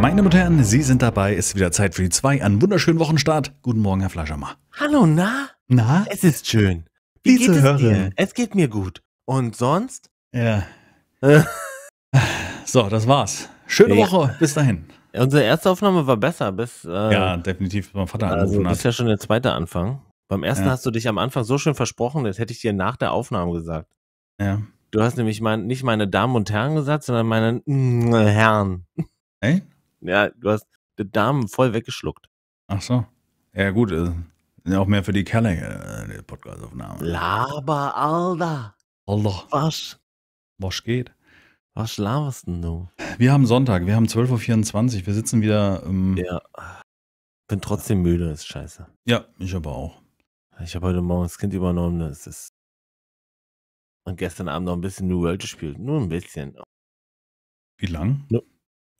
Meine Damen und Herren, Sie sind dabei. Es Ist wieder Zeit für die zwei. Einen wunderschönen Wochenstart. Guten Morgen, Herr Fleischermann. Hallo, na? Na? Es ist schön. Wie Diese geht es Hörerin. dir? Es geht mir gut. Und sonst? Ja. so, das war's. Schöne ja. Woche. Bis dahin. Unsere erste Aufnahme war besser, bis. Äh, ja, definitiv, bis mein Vater also, angerufen hat. Das ist ja schon der zweite Anfang. Beim ersten ja. hast du dich am Anfang so schön versprochen, das hätte ich dir nach der Aufnahme gesagt. Ja. Du hast nämlich mein, nicht meine Damen und Herren gesagt, sondern meine Herren. Ey? Ja, du hast die Damen voll weggeschluckt. Ach so. Ja, gut. Äh, auch mehr für die Kerle, äh, die Podcastaufnahmen. Laber, Alter. Alter. Was? Was geht? Was laberst denn du? Wir haben Sonntag, wir haben 12.24 Uhr, wir sitzen wieder. Ähm, ja. Bin trotzdem müde, ist scheiße. Ja, ich aber auch. Ich habe heute Morgen das Kind übernommen, das ist. Und gestern Abend noch ein bisschen New World gespielt. Nur ein bisschen. Wie lang?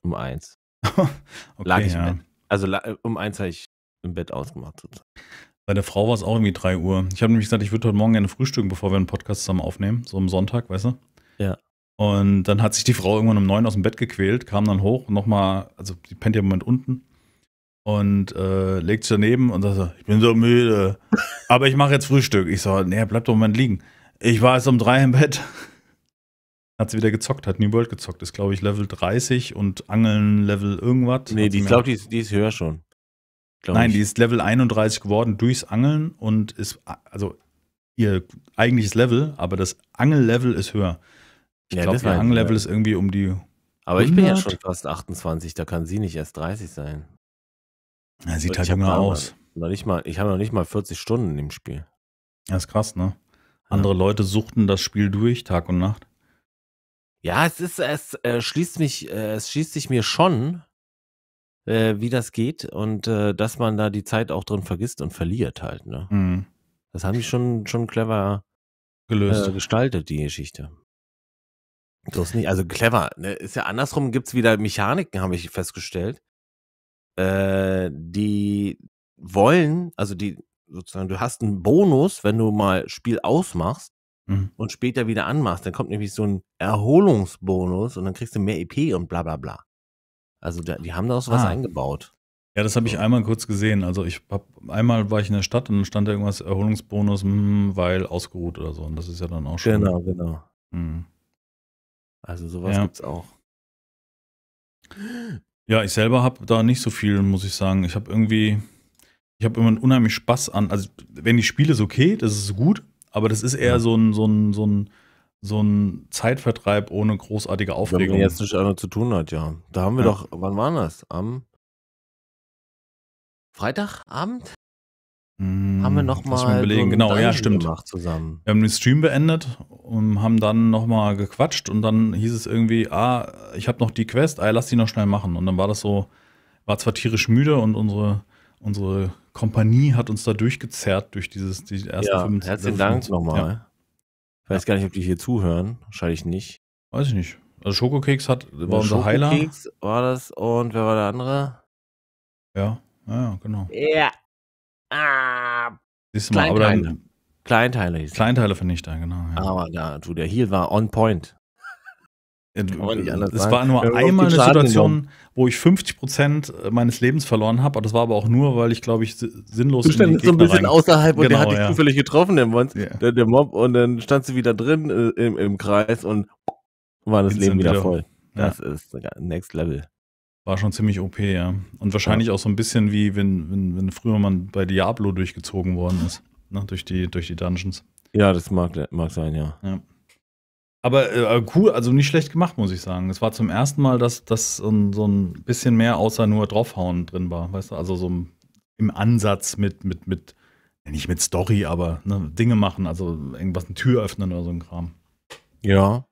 Um eins. okay, lag ich ja. im Bett. Also äh, um eins habe ich im Bett ausgemacht. Sozusagen. Bei der Frau war es auch irgendwie 3 Uhr. Ich habe nämlich gesagt, ich würde heute Morgen gerne frühstücken, bevor wir einen Podcast zusammen aufnehmen. So am Sonntag, weißt du? Ja. Und dann hat sich die Frau irgendwann um neun aus dem Bett gequält, kam dann hoch, und nochmal, also die pennt ja im Moment unten und äh, legt sich daneben und sagt so, ich bin so müde, aber ich mache jetzt Frühstück. Ich so, nee, bleib doch im Moment liegen. Ich war jetzt um drei im Bett hat sie wieder gezockt, hat New World gezockt. Ist, glaube ich, Level 30 und Angeln Level irgendwas. Nee, die, ich glaube, die, ist, die ist höher schon. Nein, ich. die ist Level 31 geworden durchs Angeln und ist, also ihr eigentliches Level, aber das Angellevel ist höher. Ich ja, glaube, ihr Angellevel ja. ist irgendwie um die. Aber 100? ich bin ja schon fast 28, da kann sie nicht erst 30 sein. Ja, sieht halt jünger aus. Noch nicht mal, ich habe noch nicht mal 40 Stunden im Spiel. Ja, ist krass, ne? Andere Leute suchten das Spiel durch, Tag und Nacht. Ja, es ist, es äh, schließt mich, äh, es schließt sich mir schon, äh, wie das geht und äh, dass man da die Zeit auch drin vergisst und verliert halt. Ne? Mhm. Das haben die schon, schon clever gelöst, äh, gestaltet, die Geschichte. So ist nicht, also clever. Ne? Ist ja andersrum, gibt es wieder Mechaniken, habe ich festgestellt. Äh, die wollen, also die sozusagen, du hast einen Bonus, wenn du mal Spiel ausmachst, mhm. und später wieder anmachst, dann kommt nämlich so ein Erholungsbonus und dann kriegst du mehr EP und bla bla bla. Also da, die haben da auch so ah. was eingebaut. Ja, das habe ich einmal kurz gesehen. Also ich hab, einmal war ich in der Stadt und dann stand da irgendwas Erholungsbonus, mh, hm, hm, weil ausgeruht oder so. Und das ist ja dann auch schon. Genau, genau. Mhm. Also sowas ja. gibt's auch. Ja, ich selber habe da nicht so viel, muss ich sagen. Ich habe irgendwie, ich habe immer einen unheimlich Spaß an. Also wenn ich spiele, ist okay, das ist gut aber das ist eher ja. so ein, so ein, so ein so ein Zeitvertreib ohne großartige Aufregung. Wenn man jetzt nicht einer zu tun hat, ja. Da haben wir ja. doch, wann war das? Am Freitagabend? Hm, haben wir nochmal so genau, ja, stimmt. gemacht zusammen. Wir haben den Stream beendet und haben dann nochmal gequatscht und dann hieß es irgendwie, ah, ich habe noch die Quest, ah, lass die noch schnell machen. Und dann war das so, war zwar tierisch müde und unsere, unsere Kompanie hat uns da durchgezerrt durch dieses, die ersten ja, 25. Herzlichen Dank nochmal. Ja. Ich weiß gar nicht, ob die hier zuhören. Wahrscheinlich nicht. Weiß ich nicht. Also Schokokeks hat, war ja, unser Heiler. Schokokeks war das und wer war der andere? Ja, ja, genau. Ja. Ah. Siehst du mal, Kleinteile. aber dann, Kleinteile hieß Kleinteile vernichter, genau. Ja. Aber da, du, der Heal war on point. Äh, es war nur einmal eine Situation, genommen. wo ich 50% meines Lebens verloren habe, das war aber auch nur, weil ich, glaube ich, sinnlos. Du standest so ein bisschen rein. außerhalb genau, und der genau, hat dich ja. zufällig getroffen, der, Monst, yeah. der, der, Mob, und dann standst du wieder drin äh, im, im, Kreis und war das Jetzt Leben wieder, wieder voll. Ja. Das ist Next Level. War schon ziemlich OP, ja. Und wahrscheinlich ja. auch so ein bisschen wie, wenn, wenn, wenn früher man bei Diablo durchgezogen worden ist, ne? durch, die, durch die Dungeons. Ja, das mag, mag sein, ja. ja. Aber äh, cool, also nicht schlecht gemacht, muss ich sagen. Es war zum ersten Mal, dass das so ein bisschen mehr außer nur draufhauen drin war, weißt du? Also so im Ansatz mit, mit, mit, nicht mit Story, aber ne, Dinge machen, also irgendwas, eine Tür öffnen oder so ein Kram. Ja.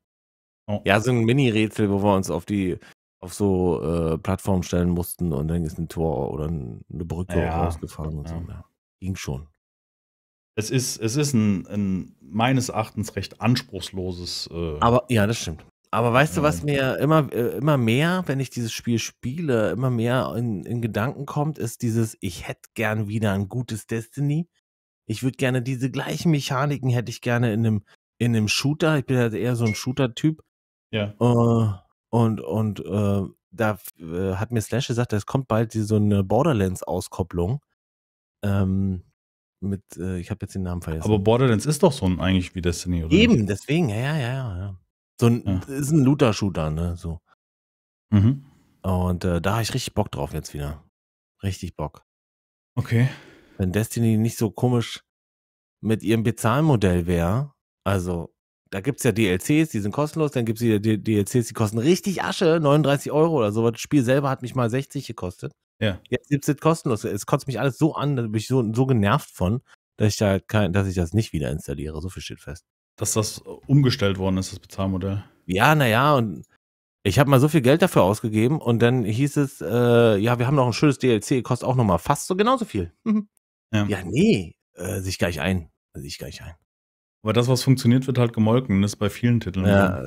Oh. Ja, so ein Mini-Rätsel, wo wir uns auf die, auf so äh, Plattformen stellen mussten und dann ist ein Tor oder eine Brücke ja. rausgefahren und ja. so. Ja. Ging schon. Es ist, es ist ein, ein meines Erachtens recht anspruchsloses. Äh, Aber ja, das stimmt. Aber weißt du, was mir immer, äh, immer mehr, wenn ich dieses Spiel spiele, immer mehr in, in Gedanken kommt, ist dieses, ich hätte gern wieder ein gutes Destiny. Ich würde gerne diese gleichen Mechaniken hätte ich gerne in einem, in einem Shooter. Ich bin halt eher so ein Shooter-Typ. Ja. Uh, und und äh, da uh, hat mir Slash gesagt, es kommt bald so eine Borderlands-Auskopplung. Ähm, mit, äh, ich habe jetzt den Namen vergessen. Aber Borderlands ist doch so ein eigentlich wie Destiny, oder? Eben, nicht? deswegen, ja, ja, ja, ja. So ein, ja. ist ein Looter-Shooter, ne, so. Mhm. Und äh, da habe ich richtig Bock drauf jetzt wieder. Richtig Bock. Okay. Wenn Destiny nicht so komisch mit ihrem Bezahlmodell wäre, also da gibt es ja DLCs, die sind kostenlos, dann gibt es die DLCs, die kosten richtig Asche, 39 Euro oder so. Das Spiel selber hat mich mal 60 gekostet. Ja. Jetzt gibt es kostenlos. Es kotzt mich alles so an, da bin ich so, so genervt von, dass ich da kein, dass ich das nicht wieder installiere. So viel steht fest. Dass das äh, umgestellt worden ist, das Bezahlmodell. Ja, naja, und ich habe mal so viel Geld dafür ausgegeben und dann hieß es, äh, ja, wir haben noch ein schönes DLC, kostet auch nochmal fast so genauso viel. Mhm. Ja. ja, nee, äh, sich gleich ein. Sich gleich ein. Aber das, was funktioniert, wird halt gemolken. Das ist bei vielen Titeln. Ja,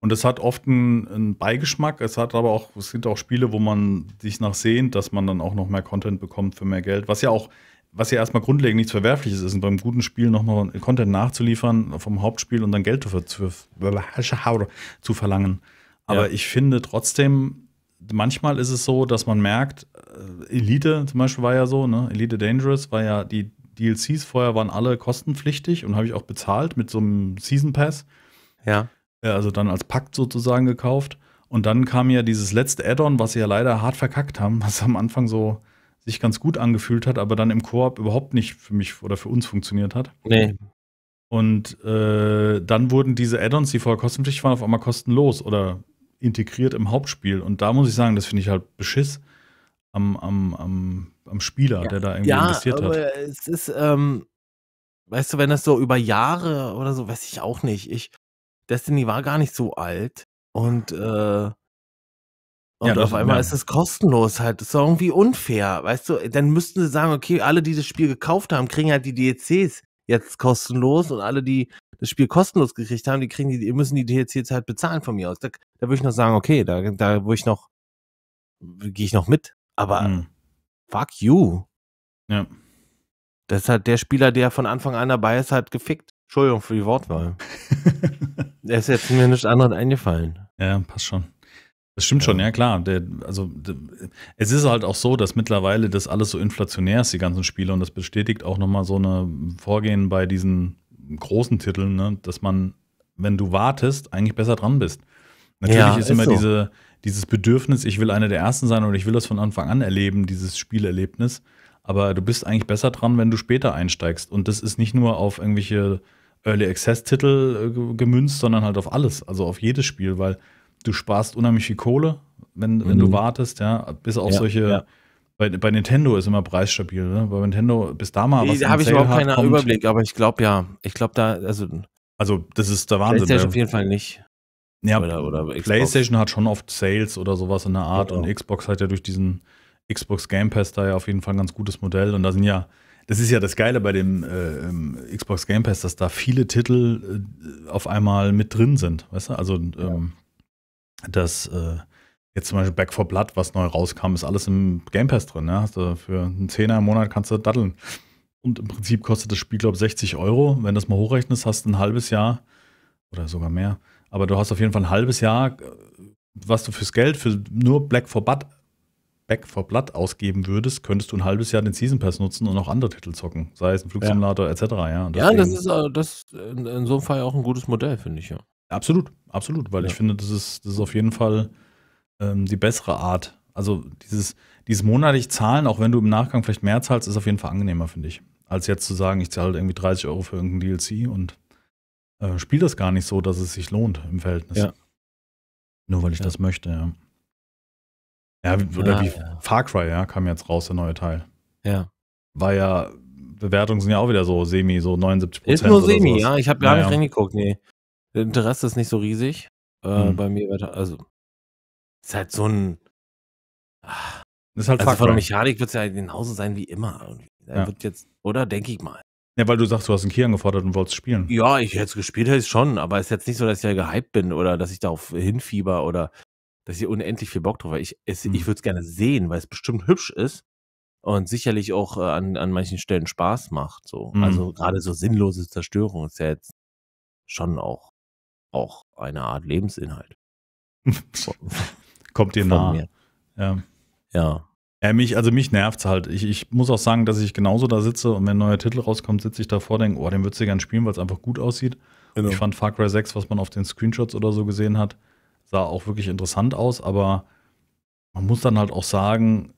und es hat oft einen, einen, Beigeschmack. Es hat aber auch, es gibt auch Spiele, wo man sich nachsehnt, dass man dann auch noch mehr Content bekommt für mehr Geld. Was ja auch, was ja erstmal grundlegend nichts Verwerfliches ist. Und beim guten Spiel nochmal Content nachzuliefern vom Hauptspiel und dann Geld dafür zu, zu verlangen. Aber ja. ich finde trotzdem, manchmal ist es so, dass man merkt, äh, Elite zum Beispiel war ja so, ne? Elite Dangerous war ja die DLCs vorher waren alle kostenpflichtig und habe ich auch bezahlt mit so einem Season Pass. Ja. Also dann als Pakt sozusagen gekauft. Und dann kam ja dieses letzte Add-on, was sie ja leider hart verkackt haben, was am Anfang so sich ganz gut angefühlt hat, aber dann im Koop überhaupt nicht für mich oder für uns funktioniert hat. Nee. Und äh, dann wurden diese Add-ons, die vorher kostenpflichtig waren, auf einmal kostenlos oder integriert im Hauptspiel. Und da muss ich sagen, das finde ich halt beschiss, am, am, am, am Spieler, ja. der da irgendwie ja, investiert aber hat. Aber es ist, ähm, weißt du, wenn das so über Jahre oder so, weiß ich auch nicht. Ich, Destiny war gar nicht so alt und, äh, und ja, auf einmal ist es kostenlos halt. Das ist irgendwie unfair, weißt du? Dann müssten sie sagen, okay, alle, die das Spiel gekauft haben, kriegen halt die DLCs jetzt kostenlos und alle, die das Spiel kostenlos gekriegt haben, die kriegen die, die müssen die DLCs halt bezahlen von mir aus. Da, da würde ich noch sagen, okay, da, da würde ich noch, gehe ich noch mit. Aber mhm. fuck you. Ja. Das hat der Spieler, der von Anfang an dabei ist, hat gefickt. Entschuldigung für die Wortwahl. der ist jetzt mir nichts anderes eingefallen. Ja, passt schon. Das stimmt ja. schon, ja klar. Der, also der, es ist halt auch so, dass mittlerweile das alles so inflationär ist, die ganzen Spiele, und das bestätigt auch nochmal so ein Vorgehen bei diesen großen Titeln, ne? dass man, wenn du wartest, eigentlich besser dran bist. Natürlich ja, ist, ist immer so. diese, dieses Bedürfnis, ich will einer der Ersten sein und ich will das von Anfang an erleben, dieses Spielerlebnis. Aber du bist eigentlich besser dran, wenn du später einsteigst. Und das ist nicht nur auf irgendwelche Early Access-Titel äh, gemünzt, sondern halt auf alles, also auf jedes Spiel, weil du sparst unheimlich viel Kohle, wenn, mhm. wenn du mhm. wartest, ja, bis auf ja, solche. Ja. Bei, bei, Nintendo ist immer preisstabil, ne? Bei Nintendo bis da mal was. Da habe ich überhaupt keinen Überblick, aber ich glaube ja. Ich glaube da, also. Also, das ist der Wahnsinn. Ist ja. auf jeden Fall nicht. Ja, oder, oder PlayStation hat schon oft Sales oder sowas in der Art ja, und Xbox hat ja durch diesen Xbox Game Pass da ja auf jeden Fall ein ganz gutes Modell und da sind ja, das ist ja das Geile bei dem äh, Xbox Game Pass, dass da viele Titel äh, auf einmal mit drin sind, weißt du? Also ähm, das äh, jetzt zum Beispiel Back for Blood, was neu rauskam, ist alles im Game Pass drin, ne? Hast für einen Zehner im Monat kannst du daddeln. Und im Prinzip kostet das Spiel, glaube ich, 60 Euro. Wenn du das mal hochrechnest, hast du ein halbes Jahr oder sogar mehr aber du hast auf jeden Fall ein halbes Jahr, äh, was du fürs Geld für nur Black for Blood, Back for Blood ausgeben würdest, könntest du ein halbes Jahr den Season Pass nutzen und auch andere Titel zocken, sei es ein Flugsimulator ja. etc. Ja, ja das ist äh, das in, in, so einem Fall auch ein gutes Modell, finde ich ja. Absolut, absolut, weil ja. ich finde, das ist, das ist auf jeden Fall ähm, die bessere Art. Also dieses, dieses monatlich Zahlen, auch wenn du im Nachgang vielleicht mehr zahlst, ist auf jeden Fall angenehmer, finde ich. Als jetzt zu sagen, ich zahle halt irgendwie 30 Euro für irgendeinen DLC und äh, spielt das gar nicht so, dass es sich lohnt im Verhältnis. Ja. Nur weil ich ja. das möchte, ja. Ja, oder ah, wie ja. Far Cry, ja, kam jetzt raus, der neue Teil. Ja. War ja, Bewertungen sind ja auch wieder so semi, so 79 Prozent. Ist nur semi, sowas. ja. Ich habe gar naja. nicht reingeguckt, nee. Interesse ist nicht so riesig. Äh, mhm. Bei mir, also, ist halt so ein. Ach, ist halt also Far Cry. von der Mechanik wird es ja genauso sein wie immer. Irgendwie. Ja. Wird jetzt, oder denke ich mal. Ja, weil du sagst, du hast einen Key angefordert und wolltest spielen. Ja, ich hätte es gespielt, hätte ich schon, aber es ist jetzt nicht so, dass ich ja gehypt bin oder dass ich darauf hinfieber oder dass ich unendlich viel Bock drauf habe. Ich, es, hm. ich würde es gerne sehen, weil es bestimmt hübsch ist und sicherlich auch äh, an, an manchen Stellen Spaß macht. So. Mhm. Also gerade so sinnlose Zerstörung ist ja jetzt schon auch, auch eine Art Lebensinhalt. Kommt dir nah. Ja. ja. Ja, mich, also mich nervt es halt. Ich, ich muss auch sagen, dass ich genauso da sitze und wenn ein neuer Titel rauskommt, sitze ich davor und denke, oh, den würdest du gerne spielen, weil es einfach gut aussieht. Genau. Ich fand Far Cry 6, was man auf den Screenshots oder so gesehen hat, sah auch wirklich interessant aus, aber man muss dann halt auch sagen,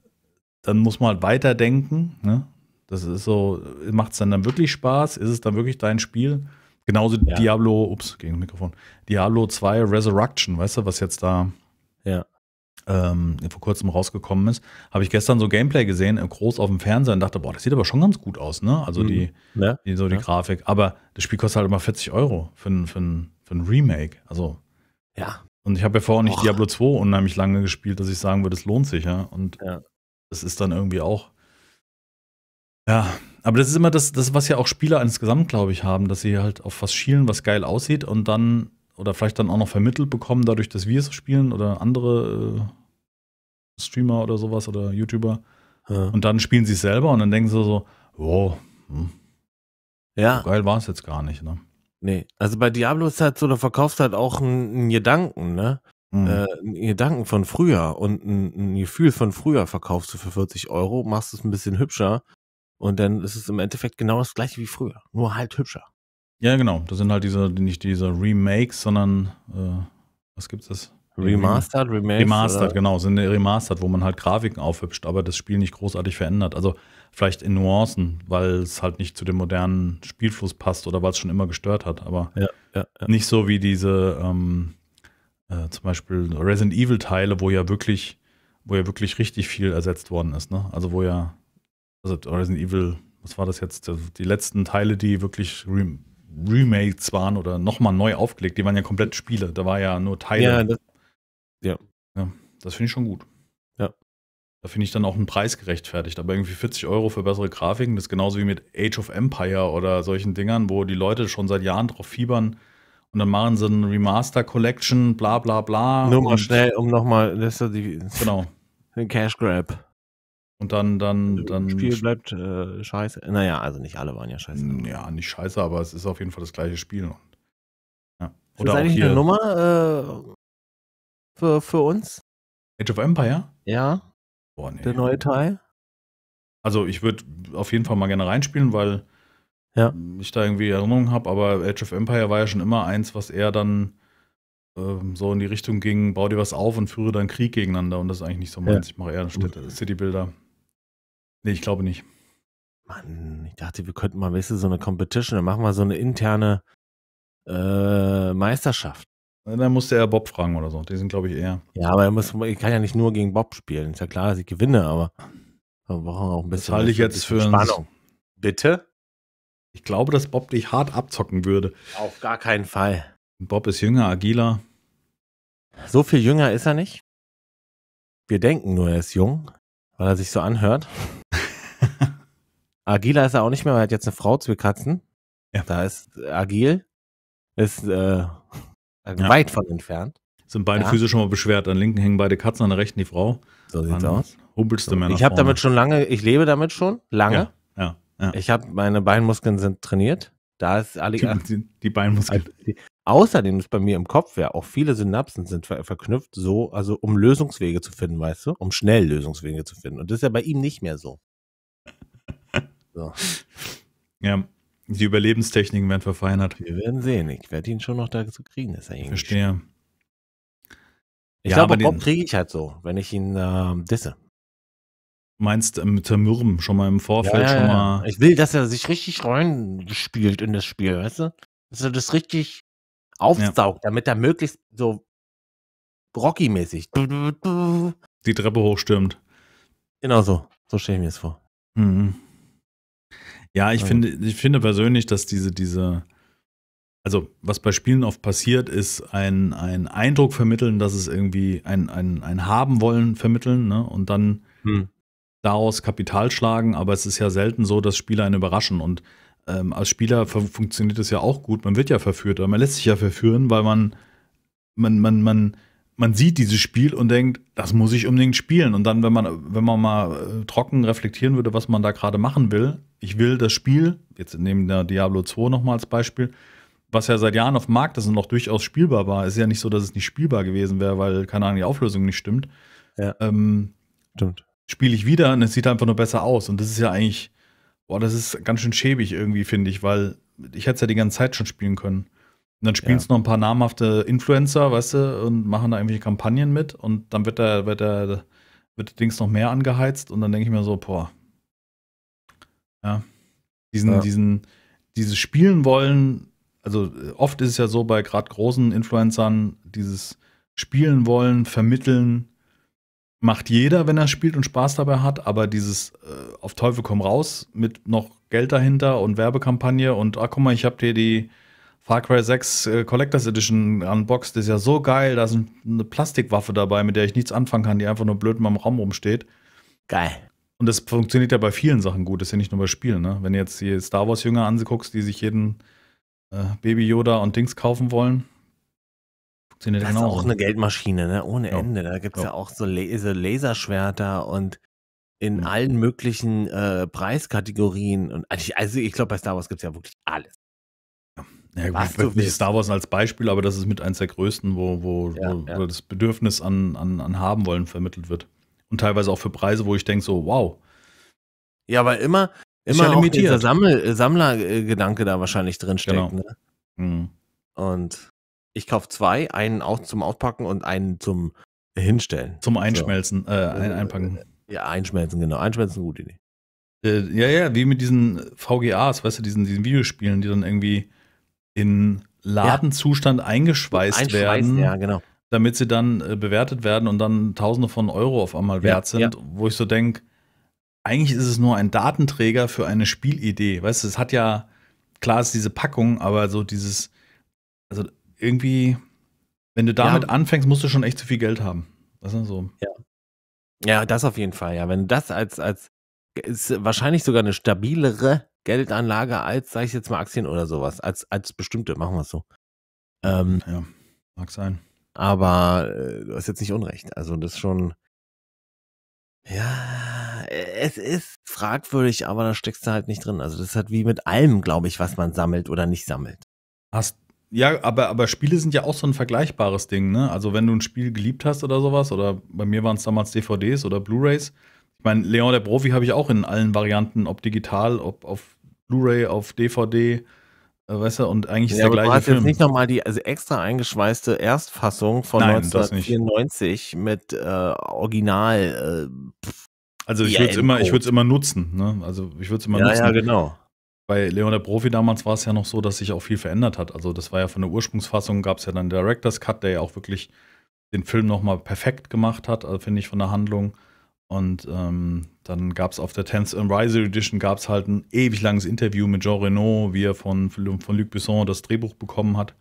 dann muss man halt weiterdenken. Ne? Das ist so, macht es dann, dann wirklich Spaß? Ist es dann wirklich dein Spiel? Genauso ja. Diablo, ups, gegen das Mikrofon. Diablo 2 Resurrection, weißt du, was jetzt da ja ähm, vor kurzem rausgekommen ist, habe ich gestern so Gameplay gesehen, äh, groß auf dem Fernseher und dachte, boah, das sieht aber schon ganz gut aus, ne? Also mhm. die, ja. die, so die ja. Grafik. Aber das Spiel kostet halt immer 40 Euro für ein, für ein, für ein Remake. Also. Ja. Und ich habe ja vorher auch nicht Och. Diablo 2 unheimlich lange gespielt, dass ich sagen würde, es lohnt sich, ja. Und ja. das ist dann irgendwie auch. Ja, aber das ist immer das, das was ja auch Spieler insgesamt, glaube ich, haben, dass sie halt auf was schielen, was geil aussieht und dann oder vielleicht dann auch noch vermittelt bekommen, dadurch, dass wir es spielen oder andere äh, Streamer oder sowas oder YouTuber. Ja. Und dann spielen sie es selber und dann denken sie so, wow, hm. ja. so geil war es jetzt gar nicht. Ne? Nee, also bei Diablo ist halt so, da verkaufst halt auch einen Gedanken, ne? Mhm. Äh, Gedanken von früher und ein, ein Gefühl von früher verkaufst du für 40 Euro, machst es ein bisschen hübscher und dann ist es im Endeffekt genau das gleiche wie früher, nur halt hübscher. Ja, genau. Das sind halt diese, nicht diese Remakes, sondern äh, was gibt's das? Remastered, Remakes? Remastered, oder? genau. Sind Remastered, wo man halt Grafiken aufhübscht, aber das Spiel nicht großartig verändert. Also vielleicht in Nuancen, weil es halt nicht zu dem modernen Spielfluss passt oder weil es schon immer gestört hat. Aber ja, ja, ja. nicht so wie diese ähm, äh, zum Beispiel Resident Evil Teile, wo ja wirklich, wo ja wirklich richtig viel ersetzt worden ist. Ne? Also wo ja also Resident Evil, was war das jetzt? Also die letzten Teile, die wirklich Remakes waren oder nochmal neu aufgelegt. Die waren ja komplett Spiele. Da war ja nur Teile. Ja, das, ja. ja, das finde ich schon gut. Ja. Da finde ich dann auch einen Preis gerechtfertigt. Aber irgendwie 40 Euro für bessere Grafiken, das ist genauso wie mit Age of Empire oder solchen Dingern, wo die Leute schon seit Jahren drauf fiebern. Und dann machen sie eine Remaster Collection, bla bla bla. Nur mal schnell, um nochmal, genau. Ein Cash Grab. Und dann, dann, also, dann. Das Spiel bleibt äh, scheiße. Naja, also nicht alle waren ja scheiße. Ja, nicht scheiße, aber es ist auf jeden Fall das gleiche Spiel. Und, ja. Oder ist das eigentlich eine Nummer äh, für, für uns? Age of Empire? Ja. Boah, nee. Der neue Teil? Also ich würde auf jeden Fall mal gerne reinspielen, weil ja. ich da irgendwie Erinnerungen habe, aber Age of Empire war ja schon immer eins, was eher dann ähm, so in die Richtung ging, bau dir was auf und führe dann Krieg gegeneinander und das ist eigentlich nicht so meins. Ja. Ich mache eher Städte, city Nee, ich glaube nicht. Mann, ich dachte, wir könnten mal, weißt du, so eine Competition, dann machen wir so eine interne äh, Meisterschaft. Dann musste er Bob fragen oder so. Die sind, glaube ich, eher. Ja, aber er muss, ich kann ja nicht nur gegen Bob spielen. Ist ja klar, dass ich gewinne, aber wir brauchen auch ein bisschen. Das halte ich jetzt für Spannung. Bitte? Ich glaube, dass Bob dich hart abzocken würde. Auf gar keinen Fall. Bob ist jünger, agiler. So viel jünger ist er nicht. Wir denken nur, er ist jung, weil er sich so anhört. Agiler ist er auch nicht mehr, weil er hat jetzt eine Frau, zu Katzen. Ja. Da ist agil. Ist äh, weit von entfernt. Sind beide ja. Füße schon mal beschwert. An linken hängen beide Katzen, an der rechten die Frau. So sieht's an aus. Hubbelste du so. Ich habe damit schon lange, ich lebe damit schon lange. Ja, ja, ja. Ich habe meine Beinmuskeln sind trainiert. Da ist alle die, die Beinmuskeln. Also, die, außerdem ist bei mir im Kopf ja auch viele Synapsen sind ver verknüpft, so also um Lösungswege zu finden, weißt du, um schnell Lösungswege zu finden. Und das ist ja bei ihm nicht mehr so. So. Ja, die Überlebenstechniken werden verfeinert. Wir werden sehen. Ich werde ihn schon noch dazu kriegen, dass er irgendwie. Verstehe. Ich ja, glaube, Bob kriege ich halt so, wenn ich ihn äh, disse. Meinst du ähm, mit Zermürben schon mal im Vorfeld ja, schon mal. Ich will, dass er sich richtig reinspielt in das Spiel, weißt du? Dass er das richtig aufsaugt, damit er möglichst so Rocky-mäßig die Treppe hochstürmt. Genau so. So stelle ich mir das vor. Mhm. Ja, ich, also. finde, ich finde persönlich, dass diese, diese, also was bei Spielen oft passiert, ist ein, ein Eindruck vermitteln, dass es irgendwie ein, ein, ein Haben wollen vermitteln ne? und dann hm. daraus Kapital schlagen. Aber es ist ja selten so, dass Spieler einen überraschen. Und ähm, als Spieler funktioniert es ja auch gut. Man wird ja verführt, aber man lässt sich ja verführen, weil man, man, man, man, man sieht dieses Spiel und denkt, das muss ich unbedingt spielen. Und dann, wenn man, wenn man mal äh, trocken reflektieren würde, was man da gerade machen will, ich will das Spiel, jetzt nehmen wir Diablo 2 nochmal als Beispiel, was ja seit Jahren auf dem Markt ist und noch durchaus spielbar war. Es ist ja nicht so, dass es nicht spielbar gewesen wäre, weil, keine Ahnung, die Auflösung nicht stimmt. Ja. Ähm, stimmt. Spiele ich wieder und es sieht einfach nur besser aus. Und das ist ja eigentlich, boah, das ist ganz schön schäbig irgendwie, finde ich, weil ich hätte es ja die ganze Zeit schon spielen können. Und dann spielen es ja. noch ein paar namhafte Influencer, weißt du, und machen da irgendwelche Kampagnen mit und dann wird der, wird da, wird Dings noch mehr angeheizt und dann denke ich mir so, boah, ja. Diesen, ja. diesen, dieses Spielen wollen, also äh, oft ist es ja so bei gerade großen Influencern, dieses Spielen wollen, vermitteln, macht jeder, wenn er spielt und Spaß dabei hat, aber dieses äh, auf Teufel komm raus mit noch Geld dahinter und Werbekampagne und ah, guck mal, ich hab dir die Far Cry 6 äh, Collectors Edition unboxed, ist ja so geil, da ist eine Plastikwaffe dabei, mit der ich nichts anfangen kann, die einfach nur blöd in meinem Raum rumsteht. Geil. Und das funktioniert ja bei vielen Sachen gut, das ist ja nicht nur bei Spielen. Ne? Wenn du jetzt die Star Wars-Jünger anguckst, die sich jeden äh, Baby Yoda und Dings kaufen wollen, funktioniert das genau. Das ist auch eine Geldmaschine, ne? ohne ja. Ende. Da gibt es ja. ja. auch so, La Laserschwerter und in mhm. allen möglichen äh, Preiskategorien. Und also ich also, glaube, bei Star Wars gibt es ja wirklich alles. Ja, Was gut, nicht Star Wars als Beispiel, aber das ist mit eins der größten, wo, wo, ja, wo, wo das Bedürfnis an, an, an Haben wollen vermittelt wird. Und teilweise auch für Preise, wo ich denke so, wow. Ja, weil immer, immer ja auch dieser Sammel, äh, Sammlergedanke da wahrscheinlich drinsteckt. Genau. Ne? Mhm. Und ich kaufe zwei, einen auch zum Auspacken und einen zum Hinstellen. Zum Einschmelzen, so. äh, ein, äh, einpacken. Ja, einschmelzen, genau. Einschmelzen, gute Idee. Äh, ja, ja, wie mit diesen VGAs, weißt du, diesen, diesen Videospielen, die dann irgendwie in Ladenzustand ja. eingeschweißt, eingeschweißt werden. Ja, genau damit sie dann äh, bewertet werden und dann Tausende von Euro auf einmal wert ja, sind, ja. wo ich so denke, eigentlich ist es nur ein Datenträger für eine Spielidee. Weißt du, es hat ja, klar ist diese Packung, aber so dieses, also irgendwie, wenn du damit ja. anfängst, musst du schon echt zu viel Geld haben. Weißt du, so. Ja. ja, das auf jeden Fall, ja. Wenn das als, als, ist wahrscheinlich sogar eine stabilere Geldanlage als, sag ich jetzt mal, Aktien oder sowas, als, als bestimmte, machen wir es so. Ähm, ja, mag sein. Aber äh, du hast jetzt nicht Unrecht. Also das ist schon. Ja, äh, es ist fragwürdig, aber da steckst du halt nicht drin. Also das ist halt wie mit allem, glaube ich, was man sammelt oder nicht sammelt. Hast, ja, aber, aber Spiele sind ja auch so ein vergleichbares Ding, ne? Also, wenn du ein Spiel geliebt hast oder sowas, oder bei mir waren es damals DVDs oder Blu-Rays. Ich meine, Leon der Profi habe ich auch in allen Varianten, ob digital, ob auf Blu-ray, auf DVD, äh, weißt du, und eigentlich ist ja, der gleiche du hast Film. jetzt nicht nochmal die also extra eingeschweißte Erstfassung von Nein, 1994 mit äh, Original. Äh, also ich würde es immer, e immer nutzen. Ne? Also ich würde es immer ja, nutzen. Ja, genau. Bei Leon der Profi damals war es ja noch so, dass sich auch viel verändert hat. Also das war ja von der Ursprungsfassung gab es ja dann Directors Cut, der ja auch wirklich den Film nochmal perfekt gemacht hat, also finde ich von der Handlung. Und ähm, dann gab es auf der 10th Anniversary Edition gab es halt ein ewig langes Interview mit Jean Reno, wie er von, von Luc Besson das Drehbuch bekommen hat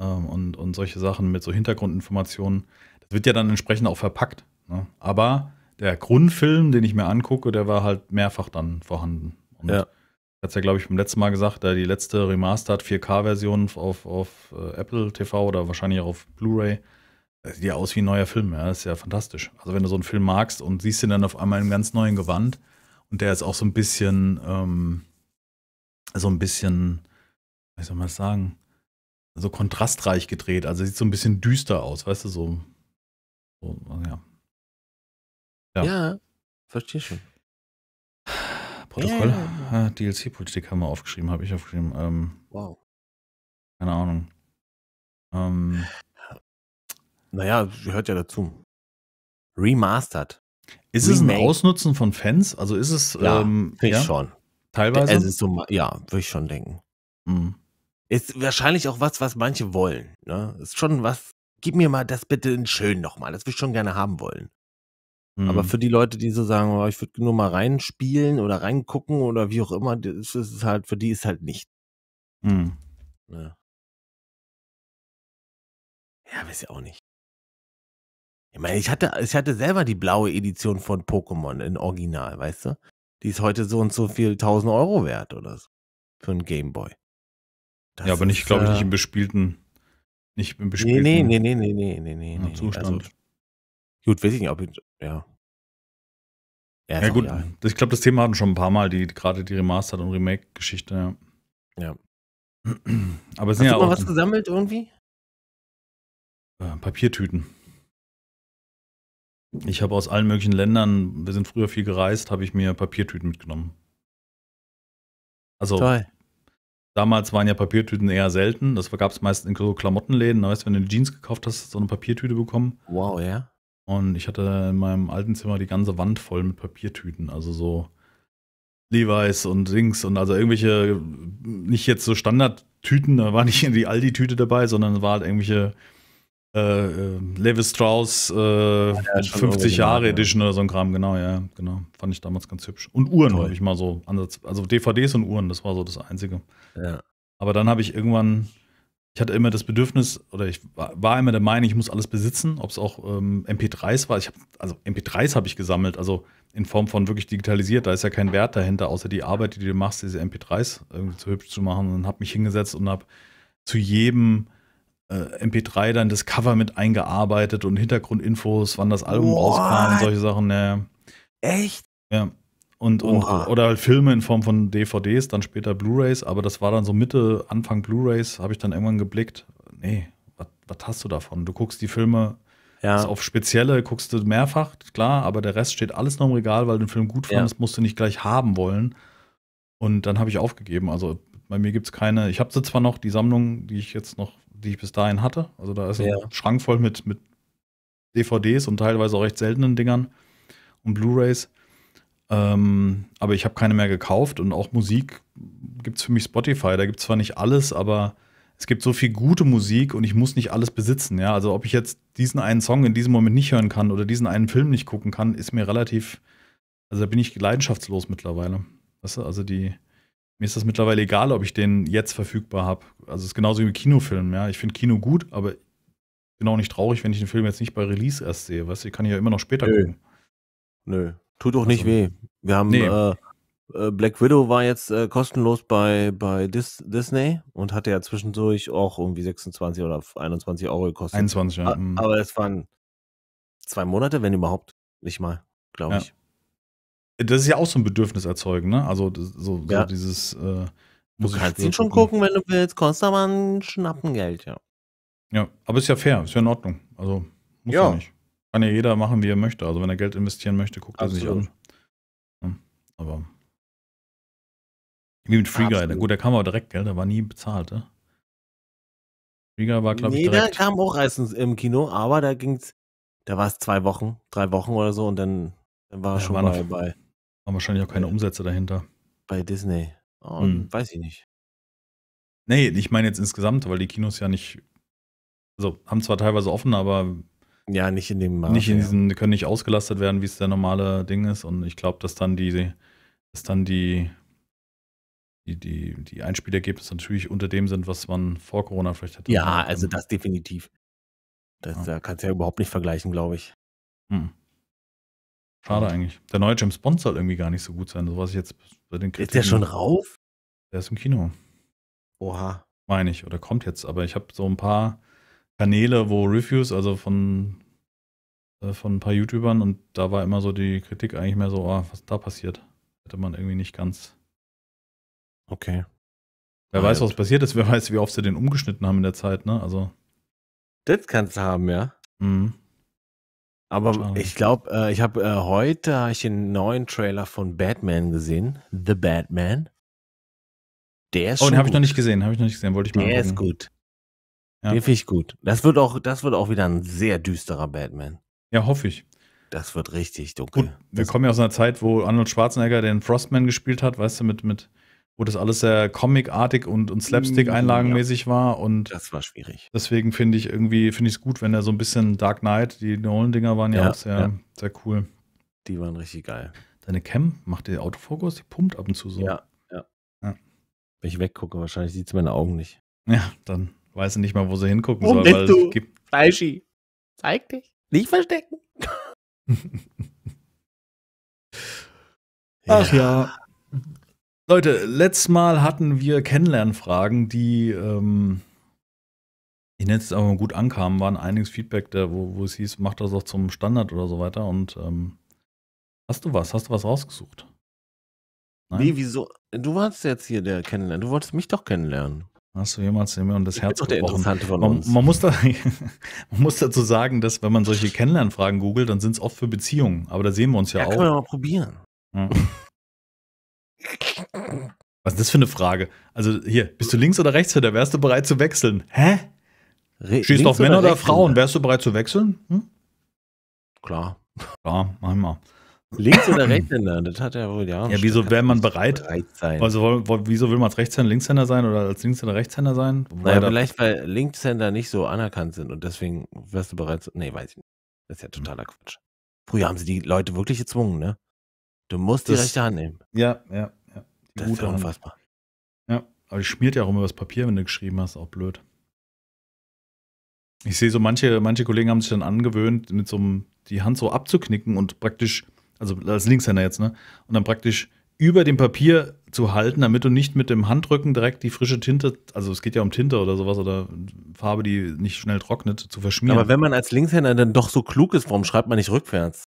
ähm, und, und solche Sachen mit so Hintergrundinformationen. Das wird ja dann entsprechend auch verpackt. Ne? Aber der Grundfilm, den ich mir angucke, der war halt mehrfach dann vorhanden. Und ja. hat es ja, glaube ich, beim letzten Mal gesagt, da die letzte Remastered 4K-Version auf, auf äh, Apple TV oder wahrscheinlich auch auf Blu-ray das sieht ja aus wie ein neuer Film, ja, das ist ja fantastisch. Also wenn du so einen Film magst und siehst ihn dann auf einmal im ganz neuen Gewand und der ist auch so ein bisschen, ähm, so ein bisschen, wie soll man das sagen, so kontrastreich gedreht, also sieht so ein bisschen düster aus, weißt du, so, so ja. ja. Ja, verstehe schon. Protokoll, yeah. Äh, DLC-Politik haben wir aufgeschrieben, habe ich aufgeschrieben. Ähm, wow. Keine Ahnung. Ähm, naja, hört ja dazu. Remastered. Ist Remake. es ein Ausnutzen von Fans? Also ist es. Ja, ähm, ich ja? schon. Teilweise? Es ist so, ja, würde ich schon denken. Mhm. Ist wahrscheinlich auch was, was manche wollen. Ne? Ist schon was. Gib mir mal das bitte in schön nochmal. Das würde ich schon gerne haben wollen. Mhm. Aber für die Leute, die so sagen, oh, ich würde nur mal reinspielen oder reingucken oder wie auch immer, das ist halt, für die ist halt nicht. Mhm. Ja. ja, weiß ich auch nicht. Ich meine, ich hatte, ich hatte selber die blaue Edition von Pokémon in Original, weißt du? Die ist heute so und so viel 1000 Euro wert oder so. Für einen Gameboy. ja, aber nicht, glaube ich, nicht äh, im bespielten. Nicht im bespielten. Nee, nee, nee, nee, nee, nee, nee. nee also Zustand. Also, gut, weiß ich nicht, ob ich, ja. Ja, ja gut. Ja. Ich glaube, das Thema hatten schon ein paar Mal, die, gerade die Remastered- und Remake-Geschichte, ja. Ja. Aber es Hast sind ja du mal auch, was gesammelt irgendwie? Äh, Papiertüten. Ich habe aus allen möglichen Ländern, wir sind früher viel gereist, habe ich mir Papiertüten mitgenommen. Also Toll. damals waren ja Papiertüten eher selten. Das gab es meistens in so Klamottenläden. Da weißt du, wenn du eine Jeans gekauft hast, hast du so eine Papiertüte bekommen. Wow, ja. Und ich hatte in meinem alten Zimmer die ganze Wand voll mit Papiertüten. Also so Levi's und Dings und also irgendwelche, nicht jetzt so Standardtüten, da war nicht die Aldi-Tüte dabei, sondern war halt irgendwelche äh, äh, Levi Strauss äh, ja, 50 Jahre Edition oder so ein Kram, genau, ja, genau. Fand ich damals ganz hübsch. Und Uhren habe ich mal so Ansatz, also DVDs und Uhren, das war so das Einzige. Ja. Aber dann habe ich irgendwann, ich hatte immer das Bedürfnis, oder ich war immer der Meinung, ich muss alles besitzen, ob es auch ähm, MP3s war. Ich hab, also MP3s habe ich gesammelt, also in Form von wirklich digitalisiert, da ist ja kein Wert dahinter, außer die Arbeit, die du machst, diese MP3s irgendwie zu hübsch zu machen. Und habe mich hingesetzt und habe zu jedem äh, MP3 dann das Cover mit eingearbeitet und Hintergrundinfos, wann das Album What? rauskam und solche Sachen. Ja. Echt? Ja. Und, und oder halt Filme in Form von DVDs, dann später Blu-Rays, aber das war dann so Mitte, Anfang Blu-Rays, habe ich dann irgendwann geblickt, nee, was hast du davon? Du guckst die Filme ja. auf spezielle, guckst du mehrfach, klar, aber der Rest steht alles noch im Regal, weil du den Film gut fandest, ja. musst du nicht gleich haben wollen. Und dann habe ich aufgegeben. Also bei mir gibt es keine, ich habe sie zwar noch, die Sammlung, die ich jetzt noch die ich bis dahin hatte. Also da ist ja. ein Schrank voll mit, mit DVDs und teilweise auch recht seltenen Dingern und Blu-rays. Ähm, aber ich habe keine mehr gekauft und auch Musik gibt es für mich Spotify. Da gibt es zwar nicht alles, aber es gibt so viel gute Musik und ich muss nicht alles besitzen. Ja? Also ob ich jetzt diesen einen Song in diesem Moment nicht hören kann oder diesen einen Film nicht gucken kann, ist mir relativ, also da bin ich leidenschaftslos mittlerweile. Weißt du? Also die, mir ist das mittlerweile egal, ob ich den jetzt verfügbar habe. Also es ist genauso wie mit Kinofilmen. Ja? Ich finde Kino gut, aber ich bin auch nicht traurig, wenn ich den Film jetzt nicht bei Release erst sehe. Weißt du, ich kann ich ja immer noch später Nö. gucken. Nö, tut doch also, nicht weh. Wir haben nee. Äh, äh, Black Widow war jetzt äh, kostenlos bei, bei Dis Disney und hatte ja zwischendurch auch irgendwie 26 oder 21 Euro gekostet. 21, ja. Mhm. Aber es waren zwei Monate, wenn überhaupt. Nicht mal, glaube ja. ich. Das ist ja auch so ein Bedürfnis erzeugen, ne? Also das, so, ja. dieses. Äh, du kannst ihn schon gucken, wenn du willst. Kostet aber ein Schnappengeld, ja. Ja, aber ist ja fair, ist ja in Ordnung. Also muss ja, nicht. Kann ja jeder machen, wie er möchte. Also wenn er Geld investieren möchte, guckt er sich an. Ja, aber wie mit Free Guy. Gut, der kam aber direkt, gell? Der war nie bezahlt, ne? Free Guy war, glaube nee, ich, Nee, der kam auch erstens im Kino, aber da ging's, da war es zwei Wochen, drei Wochen oder so und dann, dann war er ja, schon mal dabei. Haben wahrscheinlich auch keine Umsätze dahinter. Bei Disney. Oh, hm. Weiß ich nicht. Nee, ich meine jetzt insgesamt, weil die Kinos ja nicht. Also haben zwar teilweise offen, aber. Ja, nicht in dem Maße. Nicht in diesen, können nicht ausgelastet werden, wie es der normale Ding ist. Und ich glaube, dass dann die, dass dann die, die, die, die Einspielergebnisse natürlich unter dem sind, was man vor Corona vielleicht hätte. Ja, also das definitiv. Das ja. da kannst du ja überhaupt nicht vergleichen, glaube ich. Hm. Schade eigentlich. Der neue James Bond soll irgendwie gar nicht so gut sein. So was ich jetzt bei den Kritiken Ist der schon rauf? Der ist im Kino. Oha. Meine ich, oder kommt jetzt. Aber ich habe so ein paar Kanäle, wo Reviews, also von, äh, von ein paar YouTubern, und da war immer so die Kritik eigentlich mehr so, oh, was da passiert. Hätte man irgendwie nicht ganz. Okay. Wer weiß, was passiert ist, wer weiß, wie oft sie den umgeschnitten haben in der Zeit, ne? Also. Das kannst du haben, ja. Mhm. Aber Schade. ich glaube, äh, ich habe äh, heute hab ich den neuen Trailer von Batman gesehen, The Batman. Der ist Oh, den habe ich noch nicht gesehen, habe ich noch nicht gesehen, wollte ich mal. Der angucken. ist gut. Ja. Den finde ich gut. Das wird auch, das wird auch wieder ein sehr düsterer Batman. Ja, hoffe ich. Das wird richtig dunkel. Gut, wir das kommen ja aus einer Zeit, wo Arnold Schwarzenegger den Frostman gespielt hat, weißt du, mit, mit wo das alles sehr comicartig und, und Slapstick-Einlagenmäßig mm, ja. war. Und das war schwierig. Deswegen finde ich irgendwie, finde ich es gut, wenn er so ein bisschen Dark Knight, die Nolan-Dinger waren ja, ja auch sehr, ja. sehr cool. Die waren richtig geil. Deine Cam macht dir Autofokus, die pumpt ab und zu so. Ja, ja. ja. Wenn ich weggucke, wahrscheinlich sieht sie meine Augen nicht. Ja, dann weiß sie nicht mal, wo sie hingucken oh, soll. Weil du? Es gibt Fleischi, zeig dich. Nicht verstecken. Ach ja. Leute, letztes Mal hatten wir Kennenlernfragen, die, ähm, ich nenne es aber gut ankamen, waren einiges Feedback, da, wo, wo es hieß, mach das doch zum Standard oder so weiter. Und ähm, hast du was? Hast du was rausgesucht? Nein? Nee, wieso? Du warst jetzt hier der Kennenlernen. Du wolltest mich doch kennenlernen. Hast du jemals und das ich Herz gebrochen? Man, man, muss da, man muss dazu sagen, dass wenn man solche Kennenlernfragen googelt, dann sind es oft für Beziehungen. Aber da sehen wir uns ja, ja auch. Können wir mal probieren. Ja. Was ist das für eine Frage? Also hier, bist du links oder rechtshänder? Wärst du bereit zu wechseln? Hä? Re Schießt auf Männer oder, oder Frauen? Wärst du bereit zu wechseln? Hm? Klar. Klar, mach mal. Links oder Rechtshänder? Das hat ja wohl ja. Ja, wieso wäre man bereit? bereit sein. Also wieso will man als Rechtshänder Linkshänder sein oder als Linkshänder Rechtshänder sein? Naja, vielleicht weil Linkshänder nicht so anerkannt sind und deswegen wärst du bereit. Zu, nee, weiß ich nicht. Das ist ja hm. totaler Quatsch. Früher haben sie die Leute wirklich gezwungen, ne? Du musst die rechte Hand nehmen. Ja, ja. Das gut ist ja unfassbar. Ja, aber die schmiert ja auch immer das Papier, wenn du geschrieben hast, auch blöd. Ich sehe so, manche, manche Kollegen haben sich dann angewöhnt, mit so einem, die Hand so abzuknicken und praktisch, also als Linkshänder jetzt, ne? Und dann praktisch über dem Papier zu halten, damit du nicht mit dem Handrücken direkt die frische Tinte, also es geht ja um Tinte oder sowas oder Farbe, die nicht schnell trocknet, zu verschmieren. Aber wenn man als Linkshänder dann doch so klug ist, warum schreibt man nicht rückwärts?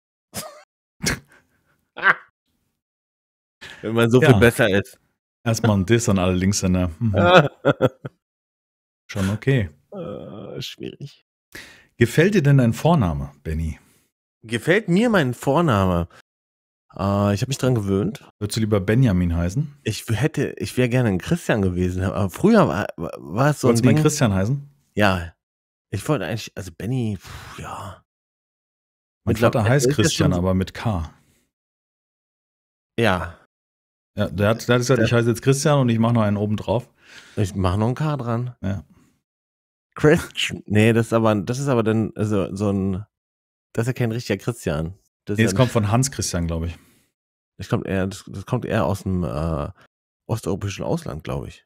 wenn man so ja. viel besser ist. Erstmal ein Diss an alle Links Linkshänder. Mhm. Schon okay. Äh, schwierig. Gefällt dir denn dein Vorname, Benny? Gefällt mir mein Vorname. Äh, ich habe mich dran gewöhnt. Würdest du lieber Benjamin heißen? Ich hätte, ich wäre gerne ein Christian gewesen. Aber früher war, war es so. Wolltest du mal Christian heißen? Ja. Ich wollte eigentlich, also Benny, ja. Mein Vater heißt Christian, aber mit K. Ja. Ja, der hat, der hat gesagt, der, ich heiße jetzt Christian und ich mache noch einen oben drauf. Ich mache noch ein K dran. Ja. Christian. Nee, das ist aber, das ist aber dann also, so ein. Das ist ja kein richtiger Christian. Das, nee, das ja kommt von Hans Christian, glaube ich. Das kommt eher, das, das kommt eher aus dem äh, osteuropäischen Ausland, glaube ich.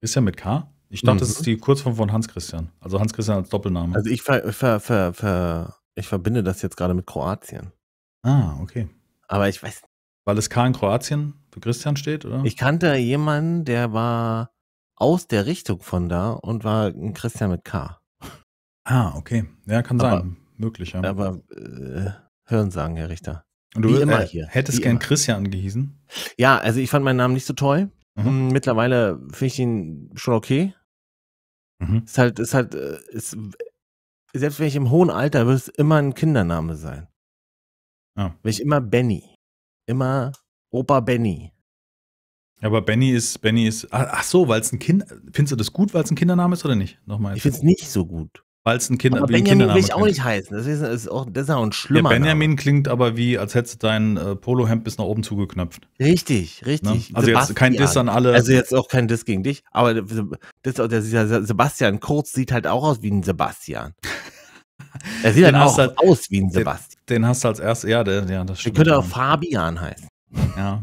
Ist ja mit K? Ich dachte, mhm. das ist mhm. die Kurzform von Hans Christian. Also Hans Christian als Doppelname. Also ich, ver, ver, ver, ver ich verbinde das jetzt gerade mit Kroatien. Ah, okay. Aber ich weiß, weil es K in Kroatien für Christian steht, oder? Ich kannte jemanden, der war aus der Richtung von da und war ein Christian mit K. Ah, okay. Ja, kann aber, sein. Möglich, ja. Aber äh, Hörensagen, Herr Richter. Und du Wie immer äh, hier. hättest Wie gern immer. Christian gehießen? Ja, also ich fand meinen Namen nicht so toll. Mhm. Mm, mittlerweile finde ich ihn schon okay. Mhm. Ist halt, ist halt, äh, ist, selbst wenn ich im hohen Alter, wird es immer ein Kindername sein. Ah. Will ich immer Benny immer Opa Benny. Aber Benny ist, Benny ist, ah, ach so, weil es ein Kind, findest du das gut, weil es ein Kindername ist oder nicht? Nochmal. Ich finde es nicht so gut. Weil es ein Kind, aber Benjamin Kindername will ich auch nicht heißen. Das ist, ist auch, das ist auch ein schlimmer. Ja, Benjamin Name. klingt aber wie, als hättest du dein äh, Polohemd bis nach oben zugeknöpft. Richtig, richtig. Ne? Also Sebastian. jetzt kein Diss an alle. Also jetzt auch kein Diss gegen dich, aber das, das, dieser Sebastian Kurz sieht halt auch aus wie ein Sebastian. Er sieht den dann auch halt, aus wie ein Sebastian. Den, den hast du als erst, ja, der, ja, das stimmt. Der könnte auch Fabian heißen. Ja.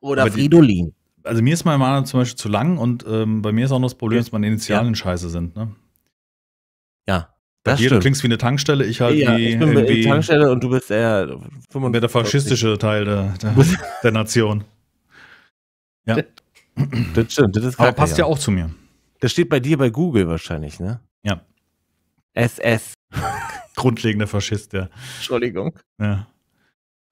Oder Aber Fridolin. Die, also mir ist mein Mann zum Beispiel zu lang und ähm, bei mir ist auch noch das Problem, dass meine Initialen ja. scheiße sind, ne? Ja. Das Hier, stimmt. du klingst wie eine Tankstelle, ich halt ja, wie. Ich bin irgendwie, Tankstelle und du bist eher. 45. Der faschistische Teil der, der, der Nation. Ja. Das stimmt, das ist Aber passt ja. ja auch zu mir. Das steht bei dir bei Google wahrscheinlich, ne? Ja. SS. Grundlegender Faschist, ja. Entschuldigung. Ja.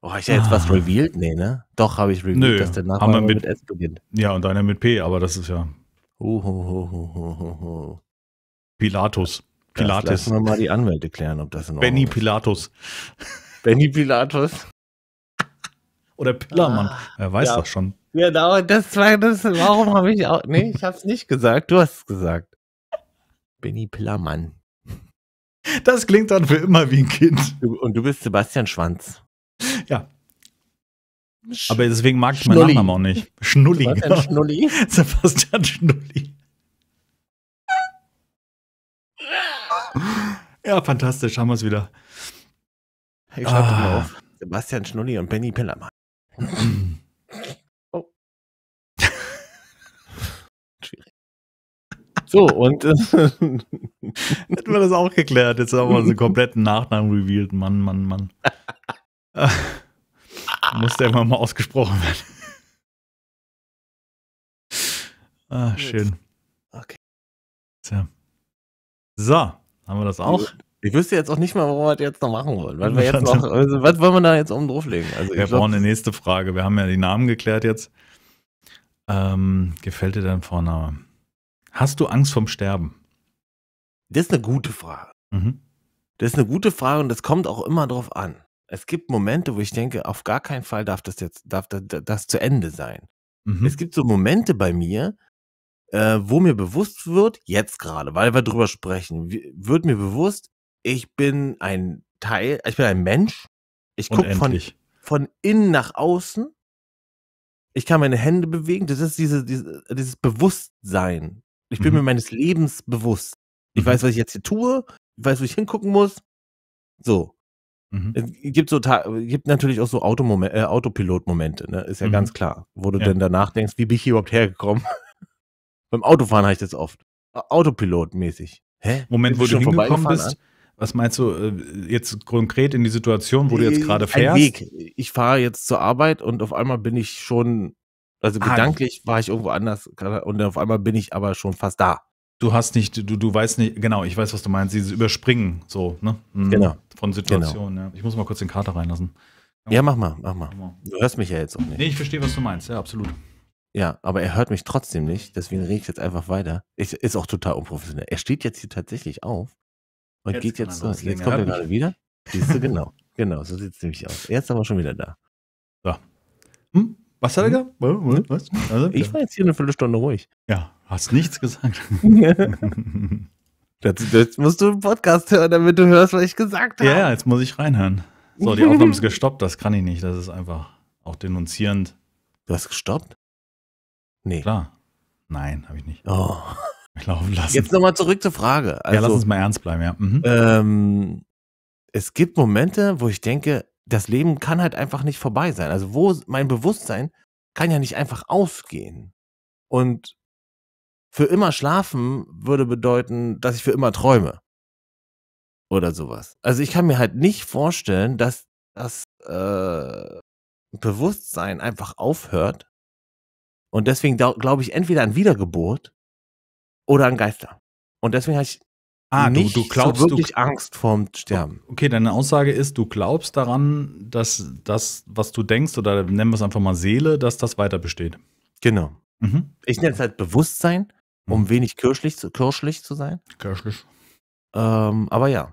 Oh, habe ich ja jetzt ah. was revealed? Nee, ne? Doch, habe ich revealed, Nö, dass der Nachname mit, mit S beginnt. Ja, und einer mit P, aber das ist ja. Pilatus. Pilatus. Pilates. lassen wir mal die Anwälte klären, ob das in Ordnung Benny Pilatus. Benny Pilatus. Oder Pillermann. Ah, er weiß ja. das schon. Genau, das war das. Warum habe ich auch. Nee, ich habe es nicht gesagt. Du hast es gesagt. Benny Pillermann. Das klingt dann für immer wie ein Kind. Und du bist Sebastian Schwanz. Ja. Aber deswegen mag ich meinen Nachnamen auch nicht. Schnulli. Sebastian genau. Schnulli. Sebastian Schnulli. Ja, fantastisch, haben wir es wieder. Ich schreibe ah. mal auf. Sebastian Schnulli und Benny Pillermann. So, und. Äh, Hätten wir das auch geklärt. Jetzt haben wir unseren kompletten Nachnamen revealed. Mann, Mann, Mann. Muss der immer mal ausgesprochen werden. ah, schön. Okay. Tja. So, haben wir das auch? Ich wüsste jetzt auch nicht mal, warum wir das jetzt noch machen wollen. Was, wir jetzt noch, also, was wollen wir da jetzt oben drauflegen? Also, wir glaub, brauchen eine nächste Frage. Wir haben ja die Namen geklärt jetzt. Ähm, gefällt dir dein Vorname? Hast du Angst vom Sterben? Das ist eine gute Frage. Mhm. Das ist eine gute Frage und das kommt auch immer drauf an. Es gibt Momente, wo ich denke, auf gar keinen Fall darf das jetzt, darf das, das zu Ende sein. Mhm. Es gibt so Momente bei mir, äh, wo mir bewusst wird, jetzt gerade, weil wir drüber sprechen, wird mir bewusst, ich bin ein Teil, ich bin ein Mensch. Ich gucke von, von innen nach außen. Ich kann meine Hände bewegen. Das ist diese, diese dieses Bewusstsein ich bin mhm. mir meines Lebens bewusst. Ich mhm. weiß, was ich jetzt hier tue. Ich weiß, wo ich hingucken muss. So. Mhm. Es gibt so gibt natürlich auch so Automoment, äh, Autopilot-Momente, ne? Ist ja ganz mhm. klar. Wo du ja. dann danach denkst, wie bin ich hier überhaupt hergekommen? Beim Autofahren habe ich das oft. Autopilot-mäßig. Hä? Moment, wo du hingekommen bist. An? Was meinst du äh, jetzt konkret in die Situation, wo du jetzt äh, gerade fährst? Ein Weg. Ich fahre jetzt zur Arbeit und auf einmal bin ich schon also gedanklich ah, war ich irgendwo anders und auf einmal bin ich aber schon fast da. Du hast nicht, du, du weißt nicht, genau, ich weiß, was du meinst, dieses Überspringen so, ne? Mhm. Genau. Von genau. Situationen, genau. ja. Ich muss mal kurz den Kater reinlassen. Ja, mach mal, mach mal. Du hörst mich ja jetzt auch nicht. Nee, ich verstehe, was du meinst, ja, absolut. Ja, aber er hört mich trotzdem nicht, deswegen rede ich jetzt einfach weiter. Ich, ist auch total unprofessionell. Er steht jetzt hier tatsächlich auf und jetzt geht jetzt los. Jetzt kommt er gerade wieder. Siehst du, genau. Genau, so sieht es nämlich aus. Er ist aber schon wieder da. So. Hm? Was hat er hm? gesagt? Hm? Was? Also, ich war jetzt hier eine Viertelstunde ruhig. Ja, hast nichts gesagt. jetzt, jetzt, musst du einen Podcast hören, damit du hörst, was ich gesagt habe. Ja, jetzt muss ich reinhören. So, die Aufnahme ist gestoppt, das kann ich nicht. Das ist einfach auch denunzierend. Du hast gestoppt? Nee. Klar. Nein, habe ich nicht. Oh. Ich Laufen lassen. Jetzt nochmal zurück zur Frage. Also, ja, lass also, uns mal ernst bleiben, ja. Mhm. Ähm, es gibt Momente, wo ich denke, das Leben kann halt einfach nicht vorbei sein. Also wo mein Bewusstsein kann ja nicht einfach ausgehen. Und für immer schlafen würde bedeuten, dass ich für immer träume. Oder sowas. Also ich kann mir halt nicht vorstellen, dass das äh, Bewusstsein einfach aufhört. Und deswegen glaube ich entweder an Wiedergeburt oder an Geister. Und deswegen habe ich ah, nicht du, du glaubst, so wirklich du, Angst vorm Sterben. Okay, deine Aussage ist, du glaubst daran, dass das, was du denkst, oder nennen wir es einfach mal Seele, dass das weiter besteht. Genau. Mhm. Ich nenne es halt Bewusstsein, um mhm. wenig kirschlich zu, kirschlich zu sein. Kirschlich. Ähm, aber ja.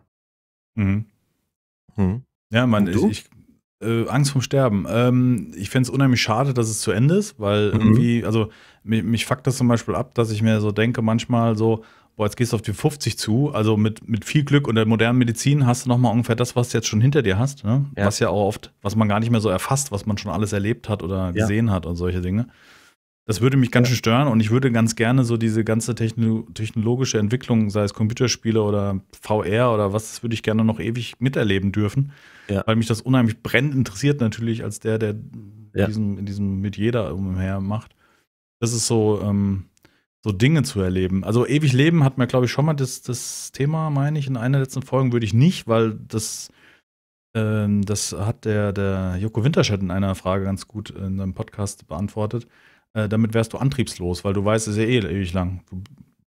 Mhm. Hm. Ja, man, ich, ich äh, Angst vorm Sterben. Ähm, ich fände es unheimlich schade, dass es zu Ende ist, weil mhm. irgendwie, also mich, mich fuckt das zum Beispiel ab, dass ich mir so denke, manchmal so, boah, jetzt gehst du auf die 50 zu. Also mit, mit viel Glück und der modernen Medizin hast du nochmal ungefähr das, was du jetzt schon hinter dir hast. Ne? Ja. Was ja auch oft, was man gar nicht mehr so erfasst, was man schon alles erlebt hat oder gesehen hat und solche Dinge. Das würde mich ganz schön stören und ich würde ganz gerne so diese ganze technologische Entwicklung, sei es Computerspiele oder VR oder was, das würde ich gerne noch ewig miterleben dürfen, ja. weil mich das unheimlich brennend interessiert natürlich als der, der ja. diesen, in diesem mit jeder umher macht. Das ist so, ähm, so Dinge zu erleben. Also ewig leben hat mir, glaube ich, schon mal das, das Thema, meine ich, in einer letzten Folge würde ich nicht, weil das, ähm, das hat der, der Joko Winterscheid in einer Frage ganz gut in seinem Podcast beantwortet. Äh, damit wärst du antriebslos, weil du weißt, es ist ja eh ewig lang. Du,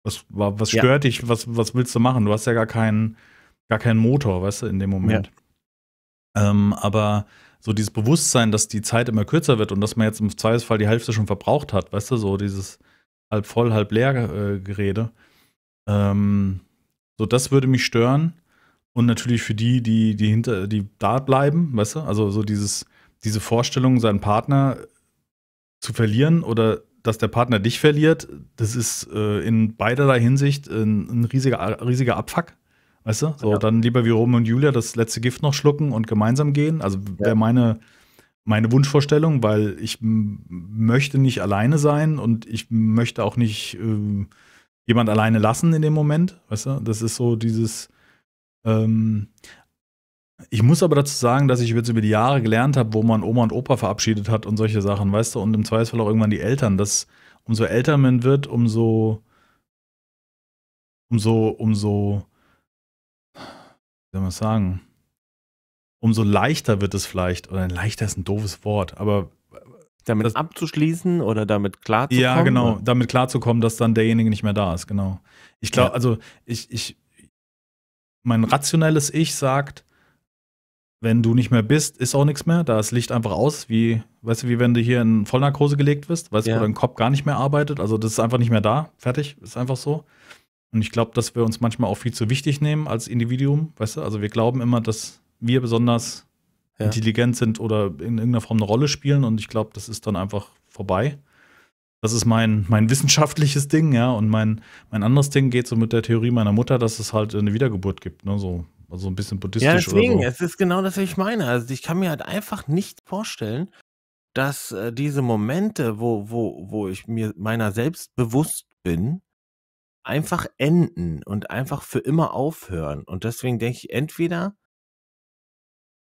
was, was stört ja. dich? Was, was willst du machen? Du hast ja gar keinen, gar keinen Motor, weißt du, in dem Moment. Ja. Ähm, aber so dieses Bewusstsein, dass die Zeit immer kürzer wird und dass man jetzt im Zweifelsfall die Hälfte schon verbraucht hat, weißt du, so dieses halb voll, halb leer äh, Gerede. Ähm, so, das würde mich stören. Und natürlich für die, die, die hinter, die da bleiben, weißt du? Also so dieses, diese Vorstellung, seinen Partner zu verlieren oder dass der Partner dich verliert, das ist äh, in beiderlei Hinsicht ein, ein, riesiger, riesiger Abfuck. Weißt du? So, ja. dann lieber wie Rom und Julia das letzte Gift noch schlucken und gemeinsam gehen. Also ja. wäre meine, meine Wunschvorstellung, weil ich möchte nicht alleine sein und ich möchte auch nicht äh, jemand alleine lassen in dem Moment. Weißt du, das ist so dieses. Ähm ich muss aber dazu sagen, dass ich jetzt über die Jahre gelernt habe, wo man Oma und Opa verabschiedet hat und solche Sachen, weißt du, und im Zweifelsfall auch irgendwann die Eltern, dass umso älter man wird, umso. umso. umso. wie soll man sagen? umso leichter wird es vielleicht, oder leichter ist ein doofes Wort, aber damit das, abzuschließen oder damit klarzukommen? Ja, genau, oder? damit klarzukommen, dass dann derjenige nicht mehr da ist, genau. Ich glaube, ja. also ich, ich, mein rationelles Ich sagt, wenn du nicht mehr bist, ist auch nichts mehr. Da ist Licht einfach aus, wie, weißt du, wie wenn du hier in Vollnarkose gelegt wirst, weißt du, wo dein Kopf gar nicht mehr arbeitet. Also das ist einfach nicht mehr da. Fertig, ist einfach so. Und ich glaube, dass wir uns manchmal auch viel zu wichtig nehmen als Individuum, weißt du? Also wir glauben immer, dass wir besonders ja. intelligent sind oder in irgendeiner Form eine Rolle spielen. Und ich glaube, das ist dann einfach vorbei. Das ist mein, mein wissenschaftliches Ding, ja. Und mein, mein anderes Ding geht so mit der Theorie meiner Mutter, dass es halt eine Wiedergeburt gibt, ne? So, also ein bisschen buddhistisch. Ja, deswegen, oder so. es ist genau das, was ich meine. Also ich kann mir halt einfach nicht vorstellen, dass äh, diese Momente, wo, wo, wo ich mir meiner selbst bewusst bin, einfach enden und einfach für immer aufhören. Und deswegen denke ich, entweder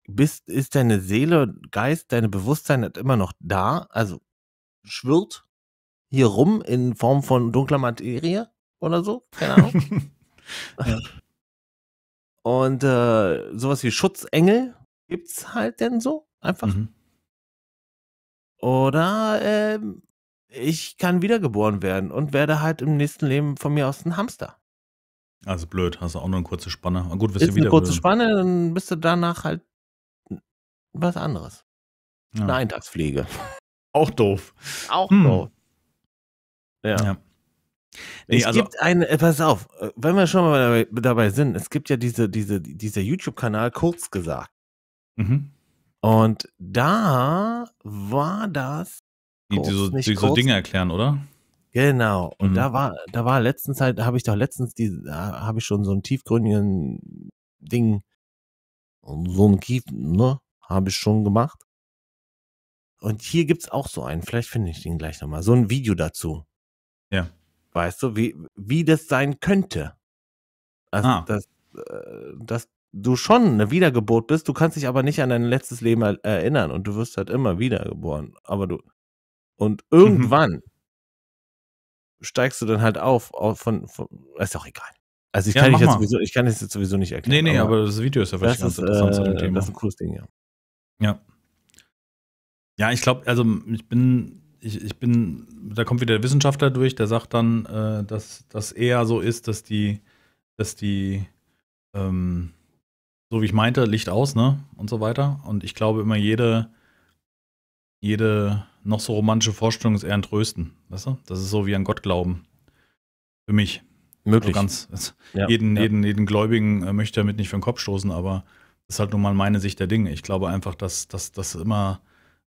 bist, ist deine Seele, Geist, deine Bewusstsein hat immer noch da? Also schwirrt hier rum in Form von dunkler Materie oder so? Keine Ahnung. ja. Und äh, sowas wie Schutzengel gibt es halt denn so einfach. Mhm. Oder äh, ich kann wiedergeboren werden und werde halt im nächsten Leben von mir aus ein Hamster. Also blöd, hast du auch nur eine kurze Spanne. Gut, wirst du wieder. Eine kurze Spanne, dann bist du danach halt was anderes. Ja. Eine Eintagspflege. Auch doof. Auch hm. doof. Ja. ja. Nee, es also, gibt eine, äh, pass auf, äh, wenn wir schon mal dabei, dabei sind, es gibt ja diese, diese, dieser YouTube-Kanal kurz gesagt. Mhm. Und da war das. Die, kurz, so, die so, Dinge erklären, oder? Genau. Und mhm. da war, da war letztens halt, habe ich doch letztens die, habe ich schon so ein tiefgründigen Ding, so ein Kief, ne? habe ich schon gemacht. Und hier gibt es auch so einen, vielleicht finde ich den gleich nochmal, so ein Video dazu. Ja. Weißt du, wie, wie das sein könnte. Also, ah. dass, äh, dass du schon eine Wiedergeburt bist, du kannst dich aber nicht an dein letztes Leben erinnern und du wirst halt immer wiedergeboren. Aber du. Und mhm. irgendwann mhm. steigst du dann halt auf, auf von, von. Ist auch egal. Also ich, ja, kann es jetzt sowieso, ich kann das jetzt sowieso nicht erklären. Nee, nee, aber, aber das Video ist ja vielleicht ganz ist, interessant äh, zu dem äh, Thema. Das ist ein cooles Ding, ja. Ja. Ja, ich glaube, also ich bin, ich, ich bin, da kommt wieder der Wissenschaftler durch, der sagt dann, äh, dass das eher so ist, dass die, dass die, ähm, so wie ich meinte, Licht aus, ne? Und so weiter. Und ich glaube immer, jede, jede noch so romantische Vorstellung ist eher ein Trösten. Weißt du? Das ist so wie an Gott glauben. Für mich. Also Möglich. Also ganz, ja, jeden, ja. Jeden, jeden Gläubigen äh, möchte ich damit nicht für den Kopf stoßen, aber ist halt nun mal meine Sicht der Dinge. Ich glaube einfach, dass das immer,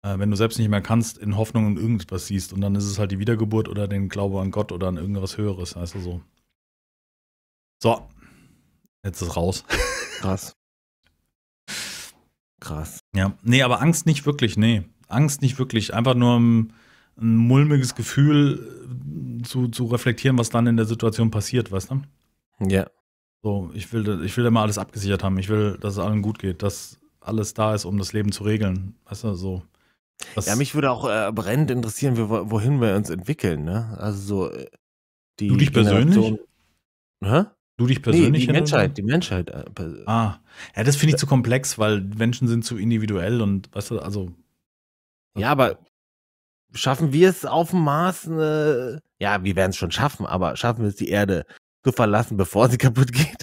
äh, wenn du selbst nicht mehr kannst, in Hoffnung und irgendwas siehst. Und dann ist es halt die Wiedergeburt oder den Glaube an Gott oder an irgendwas Höheres, weißt du so. So, jetzt ist raus. Krass. Krass. Ja, nee, aber Angst nicht wirklich, nee. Angst nicht wirklich. Einfach nur ein, ähm, ein mulmiges Gefühl äh, zu, zu reflektieren, was dann in der Situation passiert, weißt du? Ja. So, ich will, ich will immer alles abgesichert haben. Ich will, dass es allen gut geht, dass alles da ist, um das Leben zu regeln. Weißt du, so. Das ja, mich würde auch äh, brennend interessieren, wohin wir uns entwickeln, ne? Also so äh, die. Du dich persönlich? Hä? Du dich persönlich? Nee, die Menschheit, die Menschheit. Äh, ah, ja, das finde ich äh. zu komplex, weil Menschen sind zu individuell und, weißt du, also. Ja, aber schaffen wir es auf dem Mars? Ne? ja, wir werden es schon schaffen, aber schaffen wir es, die Erde zu verlassen, bevor sie kaputt geht.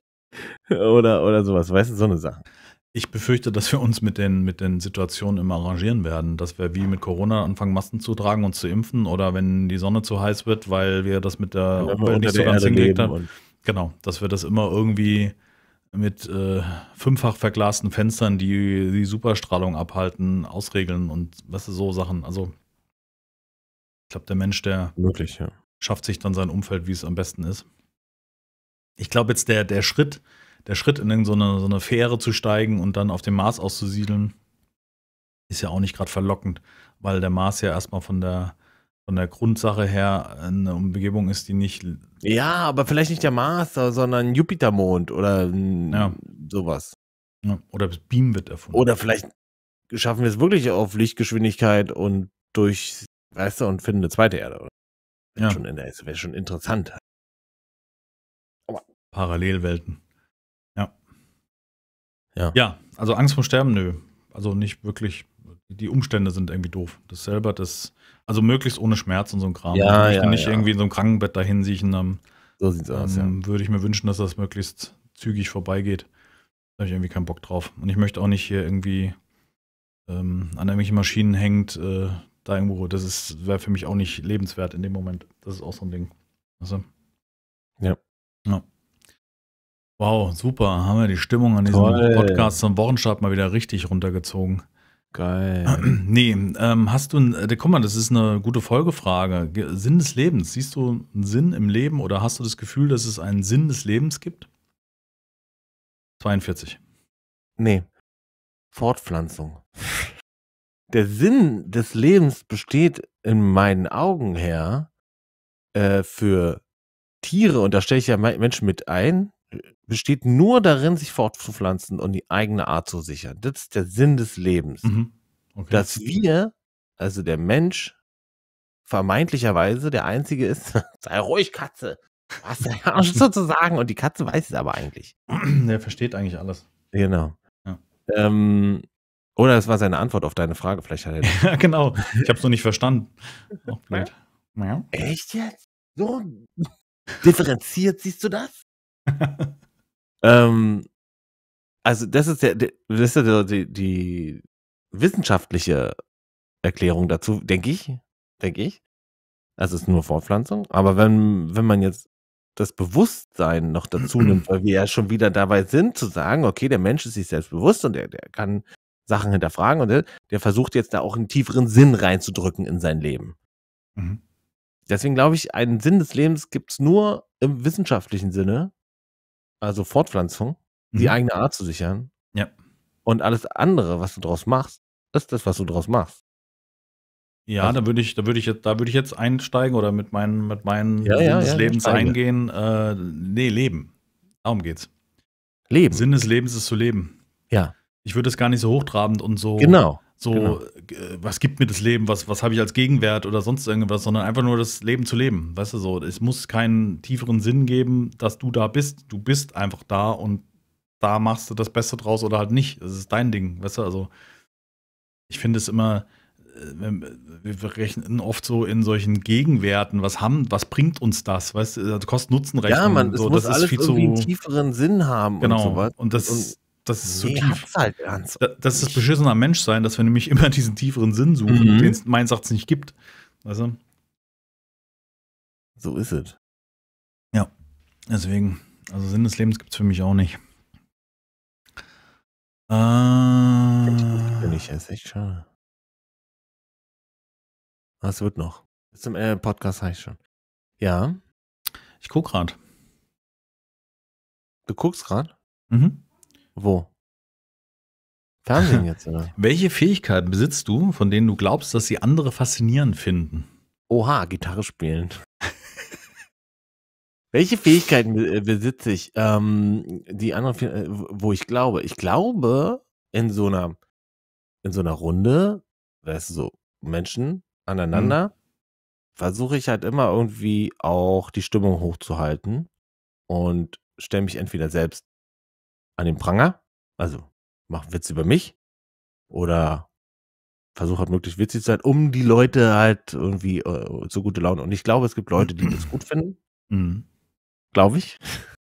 oder, oder sowas, weißt du, so eine Sache. Ich befürchte, dass wir uns mit den, mit den Situationen immer arrangieren werden, dass wir wie mit Corona anfangen, Masken zu tragen und zu impfen oder wenn die Sonne zu heiß wird, weil wir das mit der Umwelt nicht so ganz hingelegt haben. Genau, dass wir das immer irgendwie mit äh, fünffach verglasten Fenstern, die die Superstrahlung abhalten, ausregeln und weißt du, so Sachen. Also ich glaube, der Mensch, der Möglich, ja. schafft sich dann sein Umfeld, wie es am besten ist ich glaube jetzt der, der Schritt, der Schritt in irgendeine so eine Fähre zu steigen und dann auf dem Mars auszusiedeln, ist ja auch nicht gerade verlockend, weil der Mars ja erstmal von der, von der Grundsache her eine Umgebung ist, die nicht. Ja, aber vielleicht nicht der Mars, sondern Jupitermond oder ja. sowas. Ja, oder das Beam wird erfunden. Oder vielleicht schaffen wir es wirklich auf Lichtgeschwindigkeit und durch, weißt du, und finden eine zweite Erde. Oder? Ja. Schon in der, das wäre schon interessant. Parallelwelten. Ja. Ja. Ja, also Angst vor Sterben, nö. Also nicht wirklich. Die Umstände sind irgendwie doof. Das selber, das, also möglichst ohne Schmerz und so ein Kram. Ja, also ich möchte ja, nicht ja. irgendwie in so einem Krankenbett dahin siechen. Ähm, so sieht's ähm, aus, ja. Würde ich mir wünschen, dass das möglichst zügig vorbeigeht. Da habe ich irgendwie keinen Bock drauf. Und ich möchte auch nicht hier irgendwie ähm, an irgendwelchen Maschinen hängt, äh, da irgendwo. Das wäre für mich auch nicht lebenswert in dem Moment. Das ist auch so ein Ding. Also, ja. ja. Wow, super. Haben wir die Stimmung an diesem Toll. Podcast zum Wochenstart mal wieder richtig runtergezogen. Geil. Nee, ähm, hast du, äh, guck mal, das ist eine gute Folgefrage. Sinn des Lebens. Siehst du einen Sinn im Leben oder hast du das Gefühl, dass es einen Sinn des Lebens gibt? 42. Nee. Fortpflanzung. Der Sinn des Lebens besteht in meinen Augen her äh, für Tiere, und da stelle ich ja Menschen mit ein, besteht nur darin, sich fortzupflanzen und die eigene Art zu sichern. Das ist der Sinn des Lebens. Mhm. Okay. Dass wir, also der Mensch, vermeintlicherweise der Einzige ist, sei ruhig, Katze. Was der Arsch sozusagen. Und die Katze weiß es aber eigentlich. Der versteht eigentlich alles. Genau. Ja. Ähm, oder es war seine Antwort auf deine Frage. Vielleicht hat er. ja, genau. Ich habe es noch nicht verstanden. Oh, auch Ja? Echt jetzt? So differenziert siehst du das? ähm, also das ist der, das ist ja die, die wissenschaftliche Erklärung dazu, denke ich, denke ich. Also es ist nur Fortpflanzung. Aber wenn, wenn man jetzt das Bewusstsein noch dazu nimmt, weil wir ja schon wieder dabei sind, zu sagen, okay, der Mensch ist sich selbstbewusst und der, der kann Sachen hinterfragen und der, der versucht jetzt da auch einen tieferen Sinn reinzudrücken in sein Leben. Mhm. Deswegen glaube ich, einen Sinn des Lebens gibt es nur im wissenschaftlichen Sinne, also Fortpflanzung, mhm. die eigene Art zu sichern. Ja. Und alles andere, was du draus machst, ist das, was du draus machst. Ja, also, da würde ich, da würde ich jetzt, da würde ich jetzt einsteigen oder mit meinen, mit meinen ja, Sinn ja, des ja, Lebens eingehen. Äh, nee, leben. Darum geht's. Leben. Sinn des Lebens ist zu leben. Ja. Ich würde es gar nicht so hochtrabend und so. Genau so, genau. Äh, was gibt mir das Leben, was, was habe ich als Gegenwert oder sonst irgendwas, sondern einfach nur das Leben zu leben. Weißt du so, es muss keinen tieferen Sinn geben, dass du da bist. Du bist einfach da und da machst du das Beste draus oder halt nicht. Das ist dein Ding, weißt du, also ich finde es immer, äh, wir rechnen oft so in solchen Gegenwerten, was haben, was bringt uns das, weißt du, also Kosten-Nutzen-Rechnung. Ja, man, so, muss das alles ist viel irgendwie zu, einen tieferen Sinn haben genau. und sowas. Und das, und das ist nee, so tief. Halt ganz das ist das beschissene Menschsein, dass wir nämlich immer diesen tieferen Sinn suchen, mhm. den es meines Erachtens nicht gibt. Weißt du? So ist es. Ja, deswegen. Also Sinn des Lebens gibt es für mich auch nicht. Äh, bin ich, ist echt schade. Ah, Was wird noch? Bis zum äh, Podcast heißt schon. Ja. Ich guck grad. Du guckst grad? Mhm. Wo? Fernsehen jetzt, oder? Welche Fähigkeiten besitzt du, von denen du glaubst, dass sie andere faszinierend finden? Oha, Gitarre spielen. Welche Fähigkeiten äh, besitze ich? Ähm, die andere, äh, wo ich glaube, ich glaube in so einer in so einer Runde, weißt du, so Menschen aneinander, mhm. versuche ich halt immer irgendwie auch die Stimmung hochzuhalten und stelle mich entweder selbst an den Pranger, also mach Witz über mich oder versuch halt möglichst witzig zu sein, um die Leute halt irgendwie äh, so gute Laune. Und ich glaube, es gibt Leute, die das gut finden. Mhm. Glaube ich.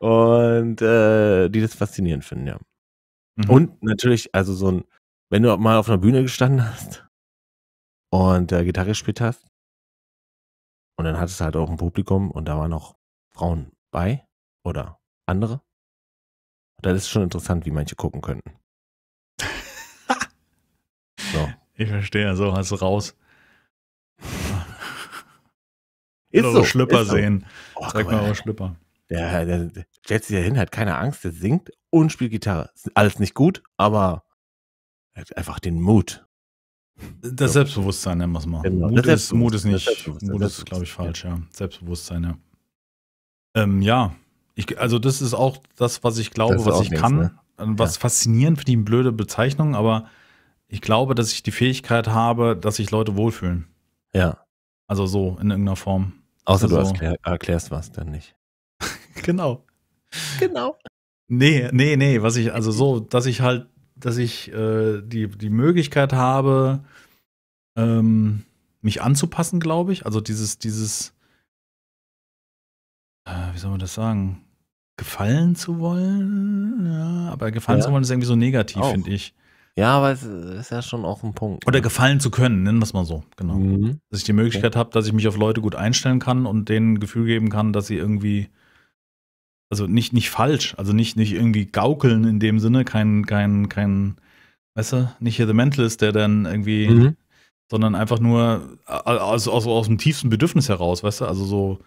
Und äh, die das faszinierend finden, ja. Mhm. Und natürlich, also so ein, wenn du mal auf einer Bühne gestanden hast und äh, Gitarre gespielt hast, und dann hattest du halt auch ein Publikum und da waren auch Frauen bei oder andere. Das ist schon interessant, wie manche gucken könnten. so. Ich verstehe, so hast du raus. Ist so. Schlüpper ist so. sehen. Oh, Zeig mal eure oh, Schlüpper. Der, der, der stellt sich da hin, hat keine Angst, der singt und spielt Gitarre. Alles nicht gut, aber er hat einfach den Mut. Das Selbstbewusstsein nennen wir es mal. Genau. Mut, ist, Mut ist nicht, Mut ist, glaube ich, falsch, ja. ja. Selbstbewusstsein, ja. Ähm, ja, ich, also das ist auch das, was ich glaube, was ich nichts, kann. Ne? Was ja. faszinierend für die blöde Bezeichnung, aber ich glaube, dass ich die Fähigkeit habe, dass sich Leute wohlfühlen. Ja. Also so, in irgendeiner Form. Außer also, du erklär, erklärst was dann nicht. genau. Genau. Nee, nee, nee, was ich, also so, dass ich halt, dass ich äh, die, die Möglichkeit habe, ähm, mich anzupassen, glaube ich. Also dieses, dieses, äh, wie soll man das sagen? gefallen zu wollen, ja, aber gefallen ja. zu wollen ist irgendwie so negativ, finde ich. Ja, aber es ist ja schon auch ein Punkt. Oder ne? gefallen zu können, nennen wir es mal so, genau. Mhm. Dass ich die Möglichkeit okay. habe, dass ich mich auf Leute gut einstellen kann und denen ein Gefühl geben kann, dass sie irgendwie, also nicht, nicht falsch, also nicht, nicht irgendwie gaukeln in dem Sinne, kein, kein, kein, weißt du, nicht hier The Mentalist, der dann irgendwie, mhm. sondern einfach nur äh, aus, aus, aus dem tiefsten Bedürfnis heraus, weißt du, also so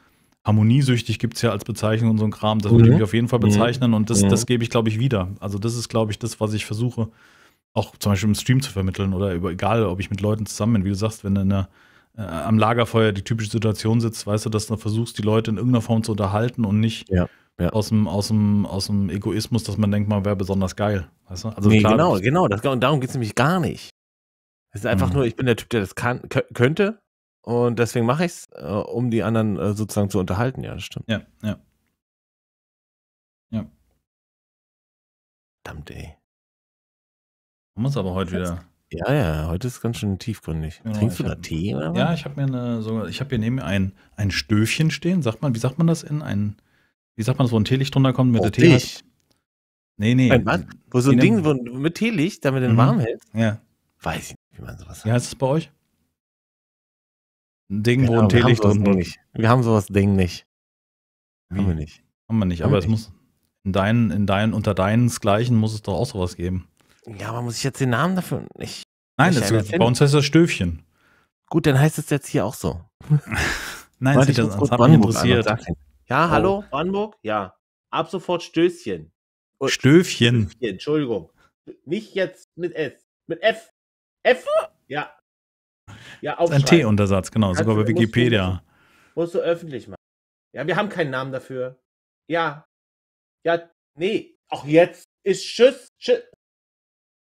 harmoniesüchtig gibt es ja als Bezeichnung und so ein Kram. Das mhm. würde ich mhm. mich auf jeden Fall bezeichnen und das, das mhm. gebe ich, glaube ich, wieder. Also das ist, glaube ich, das, was ich versuche, auch zum Beispiel im Stream zu vermitteln oder über, egal, ob ich mit Leuten zusammen bin, wie du sagst, wenn du in einer äh, am Lagerfeuer die typische Situation sitzt, weißt du, dass du versuchst, die Leute in irgendeiner Form zu unterhalten und nicht ja, ja. Aus, dem, aus, dem, aus dem Egoismus, dass man denkt, man wäre besonders geil. Weißt du? also nee, klar, genau, genau. Das, genau, darum geht es nämlich gar nicht. Es ist einfach mhm. nur, ich bin der Typ, der das kann, könnte und deswegen mache ich es, äh, um die anderen äh, sozusagen zu unterhalten. Ja, das stimmt. Ja, ja. Ja. Verdammt, ey. Muss aber heute wieder. Ja, ja, heute ist ganz schön tiefgründig. Genau, Trinkst du da hab, Tee oder Ja, ich habe mir eine, so, ich habe hier neben mir ein, ein Stöfchen stehen. Sagt man, wie sagt man das in ein, wie sagt man das, wo ein Teelicht drunter kommt mit oh, der Tee? Hat? Nee, nee. Ein was? Wo so ein Ding wo, mit Teelicht, damit den mhm. warm hält? Ja. Weiß ich nicht, wie man sowas sagt. Ja, ist das bei euch? Genau, ein Ding, genau, wo ein Teelicht drin ist. Wir haben sowas Ding nicht. Haben wir nicht. Haben wir nicht, haben aber es muss in deinen, in deinen, unter deinensgleichen muss es doch auch sowas geben. Ja, aber muss ich jetzt den Namen dafür nicht. Nein, das ist, bei uns heißt das Stöfchen. Gut, dann heißt es jetzt hier auch so. Nein, Warte, das, hat mich interessiert. An, ja, hallo, Brandenburg? Ja. Ab sofort Stößchen. Stöfchen. Stöfchen. Entschuldigung. Nicht jetzt mit S. Mit F. F? Ja. Ja, auch ein T-Untersatz, genau, Kannst sogar bei Wikipedia. Musst du, musst du öffentlich machen. Ja, wir haben keinen Namen dafür. Ja. Ja, nee. Auch jetzt ist Tschüss. Tschüss.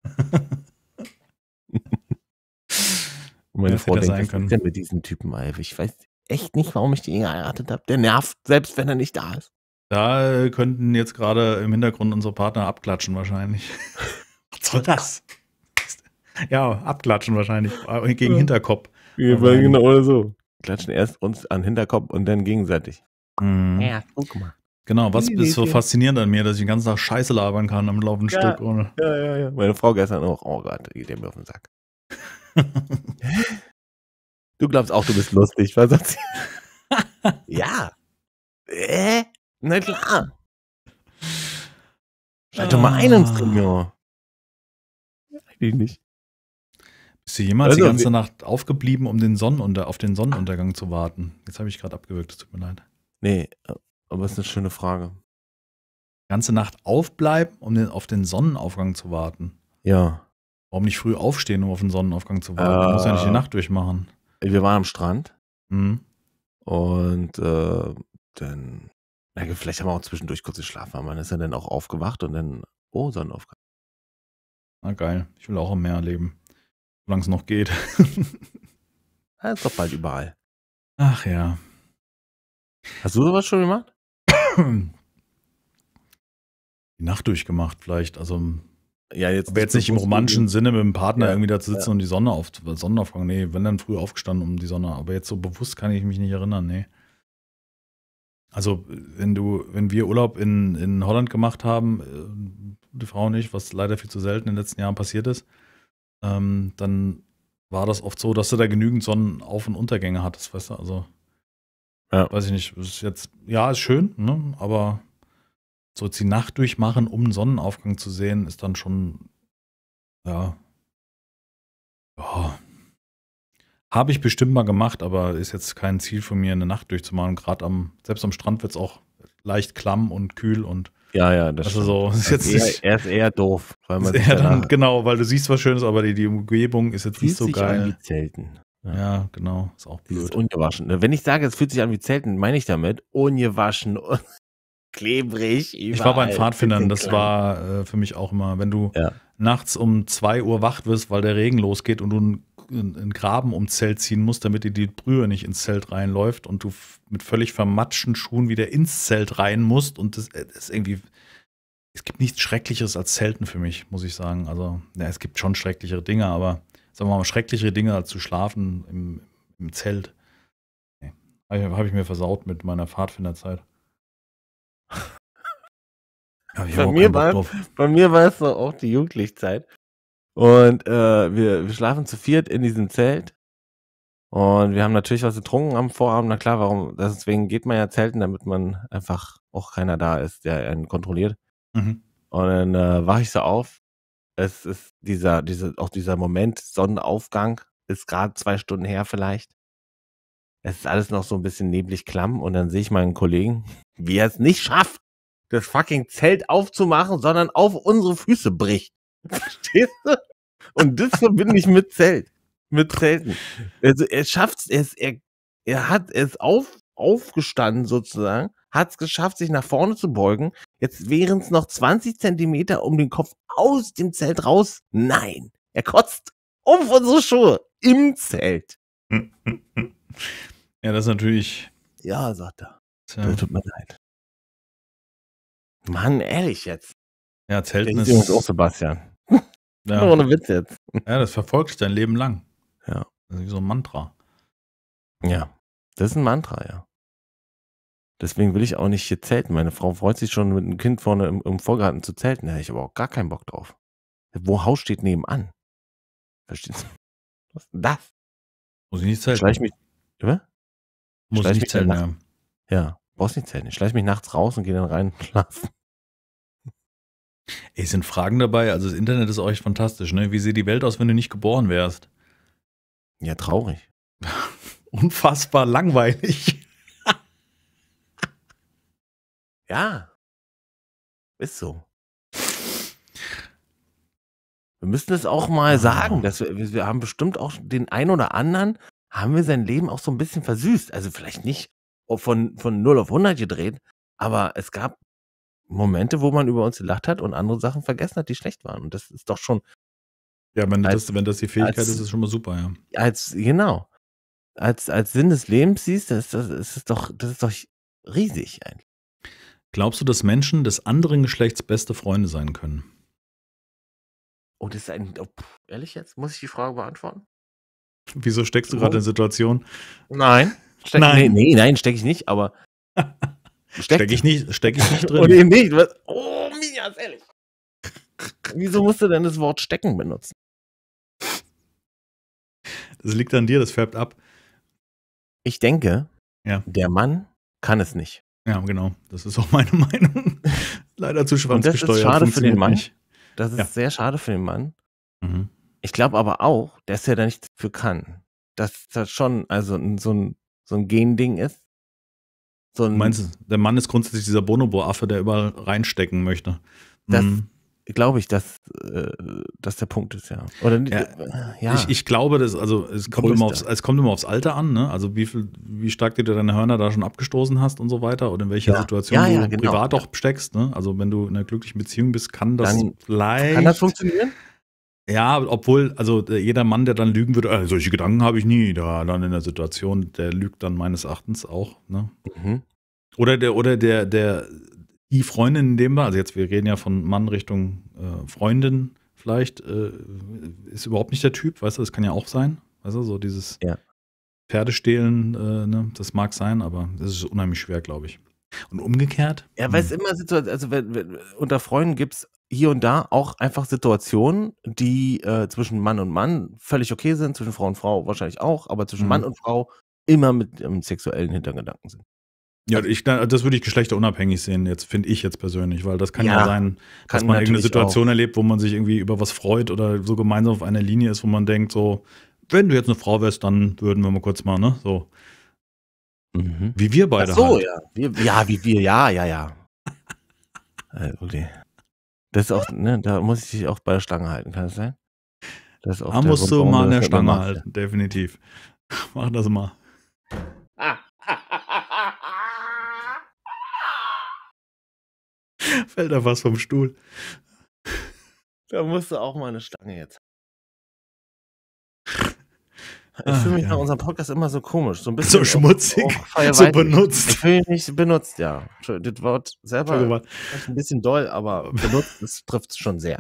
meine Frau denkt, was ist denn mit diesem Typen, Alf? Ich weiß echt nicht, warum ich den geheiratet habe. Der nervt, selbst wenn er nicht da ist. Da äh, könnten jetzt gerade im Hintergrund unsere Partner abklatschen wahrscheinlich. was soll das? Ja, abklatschen wahrscheinlich. Äh, gegen ja. Hinterkopf. Ja, genau, oder so. Klatschen erst uns an Hinterkopf und dann gegenseitig. Mhm. Ja, guck mal. Genau, was ist so faszinierend an mir, dass ich den ganzen Tag Scheiße labern kann am laufenden ja, Stück. Ohne. Ja, ja, ja. Meine Frau gestern auch, oh Gott, geht dem mir auf den Sack. du glaubst auch, du bist lustig, was sagt sie? ja. Äh? Na klar. Schalt doch mal ein ins ja. Ah. Eigentlich nicht. Ist hier jemals also, die ganze Nacht aufgeblieben, um den Sonnenunter auf den Sonnenuntergang zu warten? Jetzt habe ich gerade abgewürgt, es tut mir leid. Nee, aber es ist eine schöne Frage. Die ganze Nacht aufbleiben, um den, auf den Sonnenaufgang zu warten? Ja. Warum nicht früh aufstehen, um auf den Sonnenaufgang zu warten? Man äh, muss ja nicht die äh. Nacht durchmachen. Wir waren am Strand. Mhm. Und äh, dann, na, vielleicht haben wir auch zwischendurch kurz geschlafen, aber man ist ja dann auch aufgewacht und dann, oh, Sonnenaufgang. Na geil, ich will auch am Meer leben. Solange es noch geht. Das ist doch bald überall. Ach ja. Hast du sowas schon gemacht? Die Nacht durchgemacht, vielleicht. Also ja, jetzt aber jetzt nicht im romantischen Sinne mit dem Partner ja, irgendwie da zu sitzen ja. und die Sonne auf Sonnenaufgang. Nee, wenn dann früh aufgestanden um die Sonne. Aber jetzt so bewusst kann ich mich nicht erinnern, nee. Also, wenn du, wenn wir Urlaub in, in Holland gemacht haben, äh, die Frau und ich, was leider viel zu selten in den letzten Jahren passiert ist, ähm, dann war das oft so, dass du da genügend Sonnenauf- und Untergänge hattest, weißt du? Also, ja. weiß ich nicht, ist jetzt, ja, ist schön, ne? aber so jetzt die Nacht durchmachen, um einen Sonnenaufgang zu sehen, ist dann schon, ja, ja. Habe ich bestimmt mal gemacht, aber ist jetzt kein Ziel von mir, eine Nacht durchzumachen. Gerade am, selbst am Strand wird es auch leicht klamm und kühl und ja, ja, das also so, ist also jetzt eher, nicht, Er ist eher doof. Weil man eher dann, genau, weil du siehst was Schönes, aber die, die Umgebung ist jetzt nicht so geil. Fühlt sich an wie Zelten. Ja. ja. genau. Ist auch blöd. Ist ungewaschen. Wenn ich sage, es fühlt sich an wie Zelten, meine ich damit ungewaschen und klebrig. Überall. Ich war bei den Pfadfindern, das war äh, für mich auch immer, wenn du ja. nachts um 2 Uhr wach wirst, weil der Regen losgeht und du einen einen Graben um Zelt ziehen musst, damit dir die Brühe nicht ins Zelt reinläuft und du mit völlig vermatschten Schuhen wieder ins Zelt rein musst. Und das, äh, das ist irgendwie. Es gibt nichts Schrecklicheres als Zelten für mich, muss ich sagen. Also, ja, es gibt schon schrecklichere Dinge, aber sagen wir mal, schrecklichere Dinge als zu schlafen im, im Zelt. Nee. Habe ich mir versaut mit meiner Pfadfinderzeit. bei, mir war, bei mir war es so auch die Jugendlichzeit. Und äh, wir, wir schlafen zu viert in diesem Zelt. Und wir haben natürlich was getrunken am Vorabend. Na klar, warum? Deswegen geht man ja zelten, damit man einfach auch keiner da ist, der einen kontrolliert. Mhm. Und dann äh, wache ich so auf. Es ist dieser, dieser, auch dieser Moment, Sonnenaufgang, ist gerade zwei Stunden her vielleicht. Es ist alles noch so ein bisschen neblig klamm und dann sehe ich meinen Kollegen, wie er es nicht schafft, das fucking Zelt aufzumachen, sondern auf unsere Füße bricht. Verstehst du? Und das verbinde ich mit Zelt. Mit Zelten. Also er schafft's, er, ist, er, er hat es auf, aufgestanden sozusagen, hat es geschafft, sich nach vorne zu beugen. Jetzt wären es noch 20 Zentimeter um den Kopf aus dem Zelt raus. Nein, er kotzt um unsere Schuhe im Zelt. Ja, das ist natürlich. Ja, sagt er. Tja. tut mir leid. Mann, ehrlich jetzt. Ja, Zelten ist. auch Sebastian. Ja. ohne Witz jetzt. Ja, das verfolgt dich dein Leben lang. Ja. Das ist wie so ein Mantra. Ja, das ist ein Mantra, ja. Deswegen will ich auch nicht hier zelten. Meine Frau freut sich schon mit einem Kind vorne im, im Vorgarten zu zelten. Da hätte ich aber auch gar keinen Bock drauf. Wo Haus steht nebenan. Verstehst du? Was ist denn das? Muss ich nicht zelten. Schleich mich. Über? Muss ich nicht zelten, ja. Ja, brauchst nicht zelten. Ich schleich mich nachts raus und gehe dann rein und schlafen. Es sind Fragen dabei. Also das Internet ist euch fantastisch. Ne? Wie sieht die Welt aus, wenn du nicht geboren wärst? Ja, traurig. Unfassbar langweilig. ja. Ist so. Wir müssen es auch mal ah. sagen, dass wir, wir haben bestimmt auch den einen oder anderen, haben wir sein Leben auch so ein bisschen versüßt. Also vielleicht nicht von, von 0 auf 100 gedreht, aber es gab Momente, wo man über uns gelacht hat und andere Sachen vergessen hat, die schlecht waren. Und das ist doch schon. Ja, wenn, als, das, wenn das die Fähigkeit als, ist, ist es schon mal super, ja. Als, genau. Als, als Sinn des Lebens siehst, das, das, das, ist doch, das ist doch riesig eigentlich. Glaubst du, dass Menschen des anderen Geschlechts beste Freunde sein können? Oh, das ist ein. Oh, ehrlich jetzt? Muss ich die Frage beantworten? Wieso steckst du oh. gerade in Situation? Nein. Steck, nein. Nee, nee, nein, stecke ich nicht, aber Stecke ich nicht, steck ich nicht drin. Und eben nicht. Was? Oh, Mia, ist ehrlich. Wieso musst du denn das Wort stecken benutzen? Das liegt an dir, das färbt ab. Ich denke, ja. der Mann kann es nicht. Ja, genau. Das ist auch meine Meinung. Leider zu schwanzgesteuert. Und das ist schade für den Mann. Das ist ja. sehr schade für den Mann. Mhm. Ich glaube aber auch, dass er da nichts für kann. Dass das schon also so ein, so ein Gending ist, so ein, Meinst du, der Mann ist grundsätzlich dieser Bonobo-Affe, der überall reinstecken möchte. Das mhm. glaube ich, dass äh, das der Punkt ist, ja. Oder ja, äh, ja. Ich, ich, glaube, das, also es kommt, immer aufs, es kommt immer aufs Alter an, ne? Also wie viel, wie stark du dir deine Hörner da schon abgestoßen hast und so weiter oder in welcher ja. Situation ja, du genau. privat auch steckst, ne? Also wenn du in einer glücklichen Beziehung bist, kann das Dann vielleicht. Kann das funktionieren? Ja, obwohl, also äh, jeder Mann, der dann lügen würde, äh, solche Gedanken habe ich nie, da dann in der Situation, der lügt dann meines Erachtens auch. Ne? Mhm. Oder der, oder der, der, die Freundin in dem war, also jetzt, wir reden ja von Mann Richtung äh, Freundin vielleicht, äh, ist überhaupt nicht der Typ, weißt du, das kann ja auch sein. Weißt du, so dieses ja. Pferdestehlen, äh, ne, das mag sein, aber das ist unheimlich schwer, glaube ich. Und umgekehrt? Ja, weil es hm. immer Situation, also wenn, wenn, unter Freunden gibt es hier und da auch einfach Situationen, die äh, zwischen Mann und Mann völlig okay sind, zwischen Frau und Frau wahrscheinlich auch, aber zwischen mhm. Mann und Frau immer mit einem sexuellen Hintergedanken sind. Ja, also ich, das würde ich geschlechterunabhängig sehen, jetzt finde ich jetzt persönlich, weil das kann ja, ja sein, dass man irgendeine Situation auch. erlebt, wo man sich irgendwie über was freut oder so gemeinsam auf einer Linie ist, wo man denkt, so, wenn du jetzt eine Frau wärst, dann würden wir mal kurz mal, ne? So. Mhm. Wie wir beide. Ach so, halt. ja. Wir, ja, wie wir, ja, ja, ja. okay. Äh, das ist auch, ne, da muss ich dich auch bei der Stange halten, kann das sein? Das da musst Rundbaum, du mal an der Stange macht. halten, definitiv. Mach das mal. Fällt da was vom Stuhl. Da musst du auch mal eine Stange jetzt ich fühle mich ah, ja. nach unserem Podcast immer so komisch, so ein bisschen. So schmutzig, auch, so benutzt. Ich fühle mich benutzt, ja. Das Wort selber ist ein bisschen doll, aber benutzt, das trifft es schon sehr.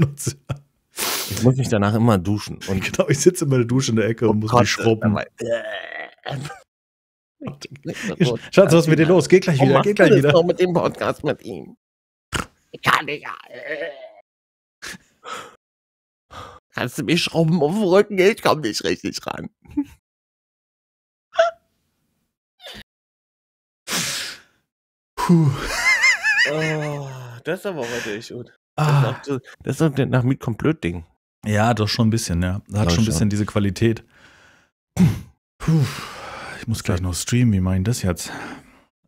Ich muss mich danach immer duschen. Und genau, ich sitze immer in der Dusche in der Ecke oh und muss Gott, mich schrubben. Äh, Schatz, was ist mit dir los? Geh gleich wieder, geh gleich wieder. Doch mit dem Podcast mit ihm. Ich kann nicht. Kannst du mir Schrauben auf den Rücken? Ich komm nicht richtig ran. Puh. Oh, das ist aber heute echt gut. Ah. Das, ist auch, nach Miet komplett Ding. Ja, doch schon ein bisschen, ja. Das hat schon ein bisschen diese Qualität. Puh. Ich muss gleich noch streamen, wie meine ich das jetzt?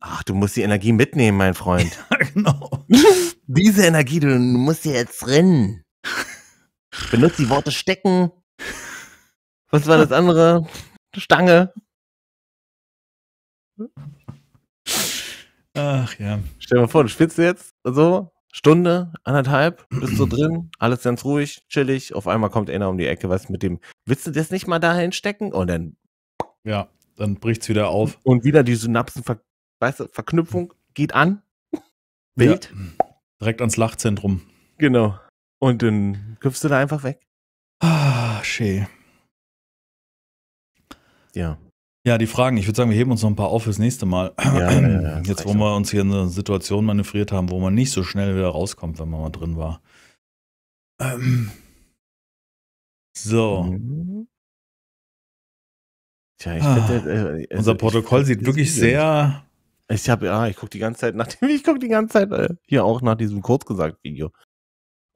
Ach, du musst die Energie mitnehmen, mein Freund. ja, genau. Diese Energie, du, du musst sie jetzt rennen. Benutzt die Worte stecken. Was war das andere? Stange. Ach ja. Stell dir mal vor, du schwitzt jetzt so, Stunde, anderthalb, bist so drin, alles ganz ruhig, chillig. Auf einmal kommt einer um die Ecke, was mit dem, willst du das nicht mal dahin stecken? Und dann. Ja, dann bricht's wieder auf. Und wieder die Synapsenverknüpfung weißt du, geht an. Bild. Ja. Direkt ans Lachzentrum. Genau. Und dann küpfst du da einfach weg. Ah, schee. Ja. Ja, die Fragen. Ich würde sagen, wir heben uns noch ein paar auf fürs nächste Mal. Ja, ja, ja, Jetzt, wo wir uns hier in eine Situation manövriert haben, wo man nicht so schnell wieder rauskommt, wenn man mal drin war. Ähm. So. Tja, ich ah, könnte, äh, also unser Protokoll ich, sieht wirklich sehr. Ich habe ja, ich gucke die ganze Zeit nach dem, ich gucke die ganze Zeit äh, hier auch nach diesem Kurzgesagt-Video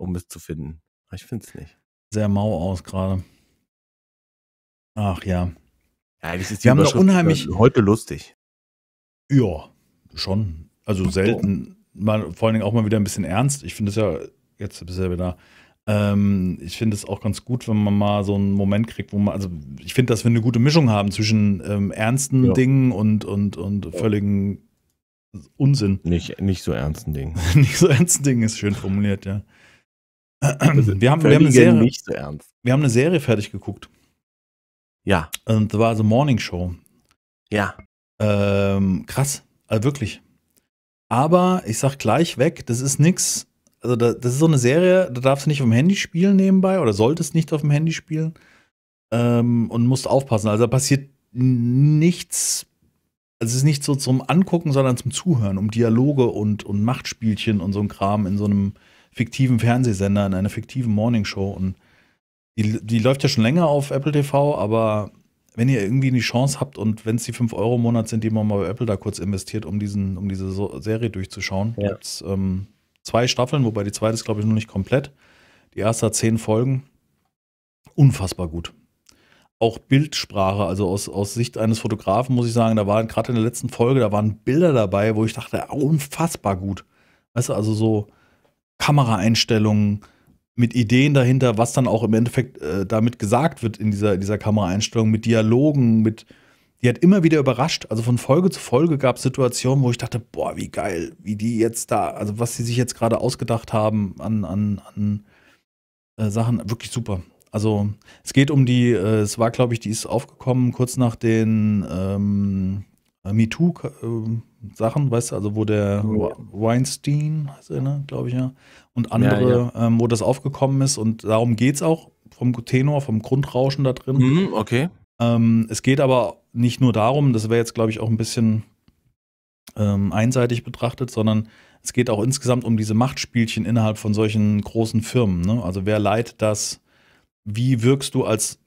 um es zu finden. ich finde es nicht. Sehr mau aus gerade. Ach ja. Eigentlich ist die Wir haben doch unheimlich heute lustig. Ja, schon. Also selten. Mal, vor allen Dingen auch mal wieder ein bisschen ernst. Ich finde es ja, jetzt bist du ja wieder da. Ähm, ich finde es auch ganz gut, wenn man mal so einen Moment kriegt, wo man, also ich finde, dass wir eine gute Mischung haben zwischen ähm, ernsten ja. Dingen und, und, und völligen Unsinn. Nicht, nicht so ernsten Dingen. nicht so ernsten Dingen ist schön formuliert, ja wir, haben, wir, haben Serie, so wir haben, eine Serie, fertig geguckt. Ja. Und das war also Morning Show. Ja. Ähm, krass, also wirklich. Aber ich sag gleich weg, das ist nix. Also, da, das ist so eine Serie, da darfst du nicht auf dem Handy spielen nebenbei oder solltest nicht auf dem Handy spielen ähm, und musst aufpassen. Also, da passiert nichts. Also es ist nicht so zum Angucken, sondern zum Zuhören, um Dialoge und, und Machtspielchen und so ein Kram in so einem fiktiven Fernsehsender, in einer fiktiven Morningshow. Und die, die läuft ja schon länger auf Apple TV, aber wenn ihr irgendwie die Chance habt und wenn es die 5 Euro im Monat sind, die man mal bei Apple da kurz investiert, um, diesen, um diese so Serie durchzuschauen, ja. gibt es ähm, zwei Staffeln, wobei die zweite ist, glaube ich, noch nicht komplett. Die erste hat zehn Folgen. Unfassbar gut. Auch Bildsprache, also aus, aus Sicht eines Fotografen muss ich sagen, da waren gerade in der letzten Folge, da waren Bilder dabei, wo ich dachte, unfassbar gut. Weißt du, also so, Kameraeinstellungen, mit Ideen dahinter, was dann auch im Endeffekt äh, damit gesagt wird in dieser, dieser Kameraeinstellung, mit Dialogen, mit. Die hat immer wieder überrascht. Also von Folge zu Folge gab es Situationen, wo ich dachte, boah, wie geil, wie die jetzt da, also was sie sich jetzt gerade ausgedacht haben an, an, an äh, Sachen, wirklich super. Also es geht um die, äh, es war, glaube ich, die ist aufgekommen kurz nach den ähm, äh, MeToo-Sachen, äh, weißt du, also wo der Weinstein, ne, glaube ich ja, und andere, ja, ja. Ähm, wo das aufgekommen ist und darum geht es auch vom Tenor, vom Grundrauschen da drin. Mhm, okay. Ähm, es geht aber nicht nur darum, das wäre jetzt, glaube ich, auch ein bisschen ähm, einseitig betrachtet, sondern es geht auch insgesamt um diese Machtspielchen innerhalb von solchen großen Firmen. Ne? Also wer leitet das? Wie wirkst du als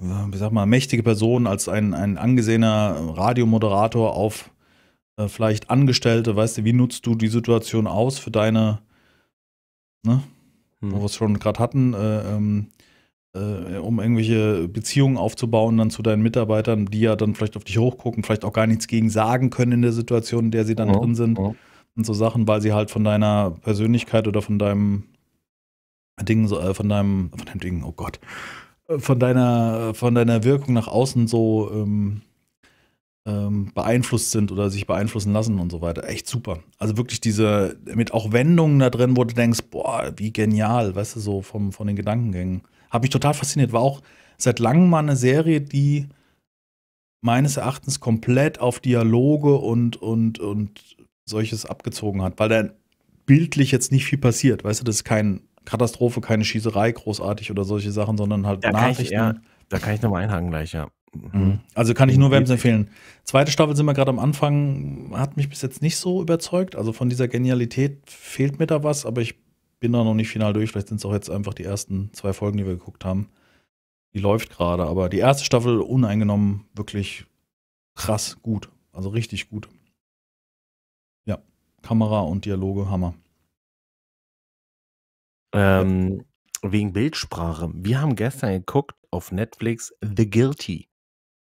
wie sag mal, mächtige Person, als ein, ein angesehener Radiomoderator auf äh, vielleicht Angestellte, weißt du, wie nutzt du die Situation aus für deine, ne, hm. wo wir es schon gerade hatten, äh, ähm, äh, um irgendwelche Beziehungen aufzubauen dann zu deinen Mitarbeitern, die ja dann vielleicht auf dich hochgucken, vielleicht auch gar nichts gegen sagen können in der Situation, in der sie dann ja, drin sind. Ja. Und so Sachen, weil sie halt von deiner Persönlichkeit oder von deinem Ding, äh, von deinem, von deinem Ding, oh Gott, von deiner, von deiner Wirkung nach außen so ähm, ähm, beeinflusst sind oder sich beeinflussen lassen und so weiter. Echt super. Also wirklich diese, mit auch Wendungen da drin, wo du denkst, boah, wie genial, weißt du, so vom, von den Gedankengängen. Hat mich total fasziniert. War auch seit langem mal eine Serie, die meines Erachtens komplett auf Dialoge und, und, und solches abgezogen hat, weil da bildlich jetzt nicht viel passiert. Weißt du, das ist kein Katastrophe, keine Schießerei großartig oder solche Sachen, sondern halt da Nachrichten. Kann ich, ja, da kann ich nochmal einhaken gleich, ja. Mhm. mhm. Also kann ich nur wärmstens empfehlen. Zweite Staffel sind wir gerade am Anfang, hat mich bis jetzt nicht so überzeugt. Also von dieser Genialität fehlt mir da was, aber ich bin da noch nicht final durch. Vielleicht sind es auch jetzt einfach die ersten zwei Folgen, die wir geguckt haben. Die läuft gerade, aber die erste Staffel uneingenommen wirklich krass gut. Also richtig gut. Ja, Kamera und Dialoge, Hammer. Ähm, wegen Bildsprache. Wir haben gestern geguckt auf Netflix The Guilty.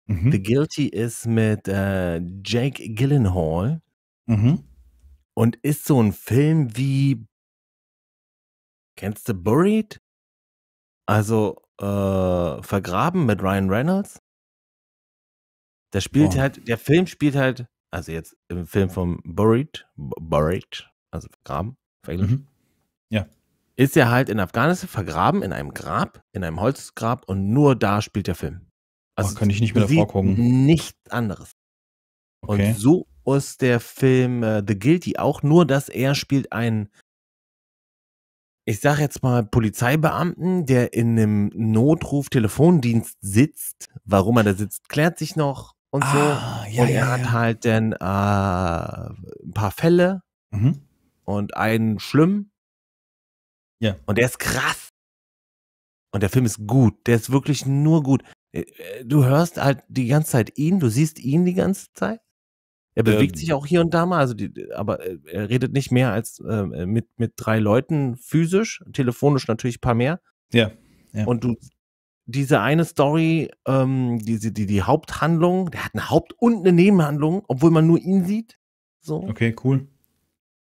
Mhm. The Guilty ist mit äh, Jake Gyllenhaal mhm. und ist so ein Film wie Kennst du Buried? Also äh, Vergraben mit Ryan Reynolds. Der spielt oh. halt, der Film spielt halt, also jetzt im Film von Buried, Buried, also Vergraben, auf Englisch. Mhm. Ja ist er halt in Afghanistan vergraben, in einem Grab, in einem Holzgrab und nur da spielt der Film. Also oh, kann ich nicht mehr davor gucken. Nichts anderes. Okay. Und so ist der Film äh, The Guilty auch, nur dass er spielt einen, ich sag jetzt mal, Polizeibeamten, der in einem Notruf-Telefondienst sitzt. Warum er da sitzt, klärt sich noch und ah, so. Ja, und er ja, hat ja. halt dann äh, ein paar Fälle mhm. und einen schlimm ja. Und der ist krass. Und der Film ist gut. Der ist wirklich nur gut. Äh, äh, du hörst halt die ganze Zeit ihn, du siehst ihn die ganze Zeit. Er bewegt ähm. sich auch hier und da mal, also die, aber äh, er redet nicht mehr als ähm, äh, mit, mit drei Leuten physisch, telefonisch natürlich ein paar mehr. Ja. ja. Und du, diese eine Story, ähm, diese, die, die Haupthandlung, der hat eine Haupt- und eine Nebenhandlung, obwohl man nur ihn sieht. So. Okay, cool.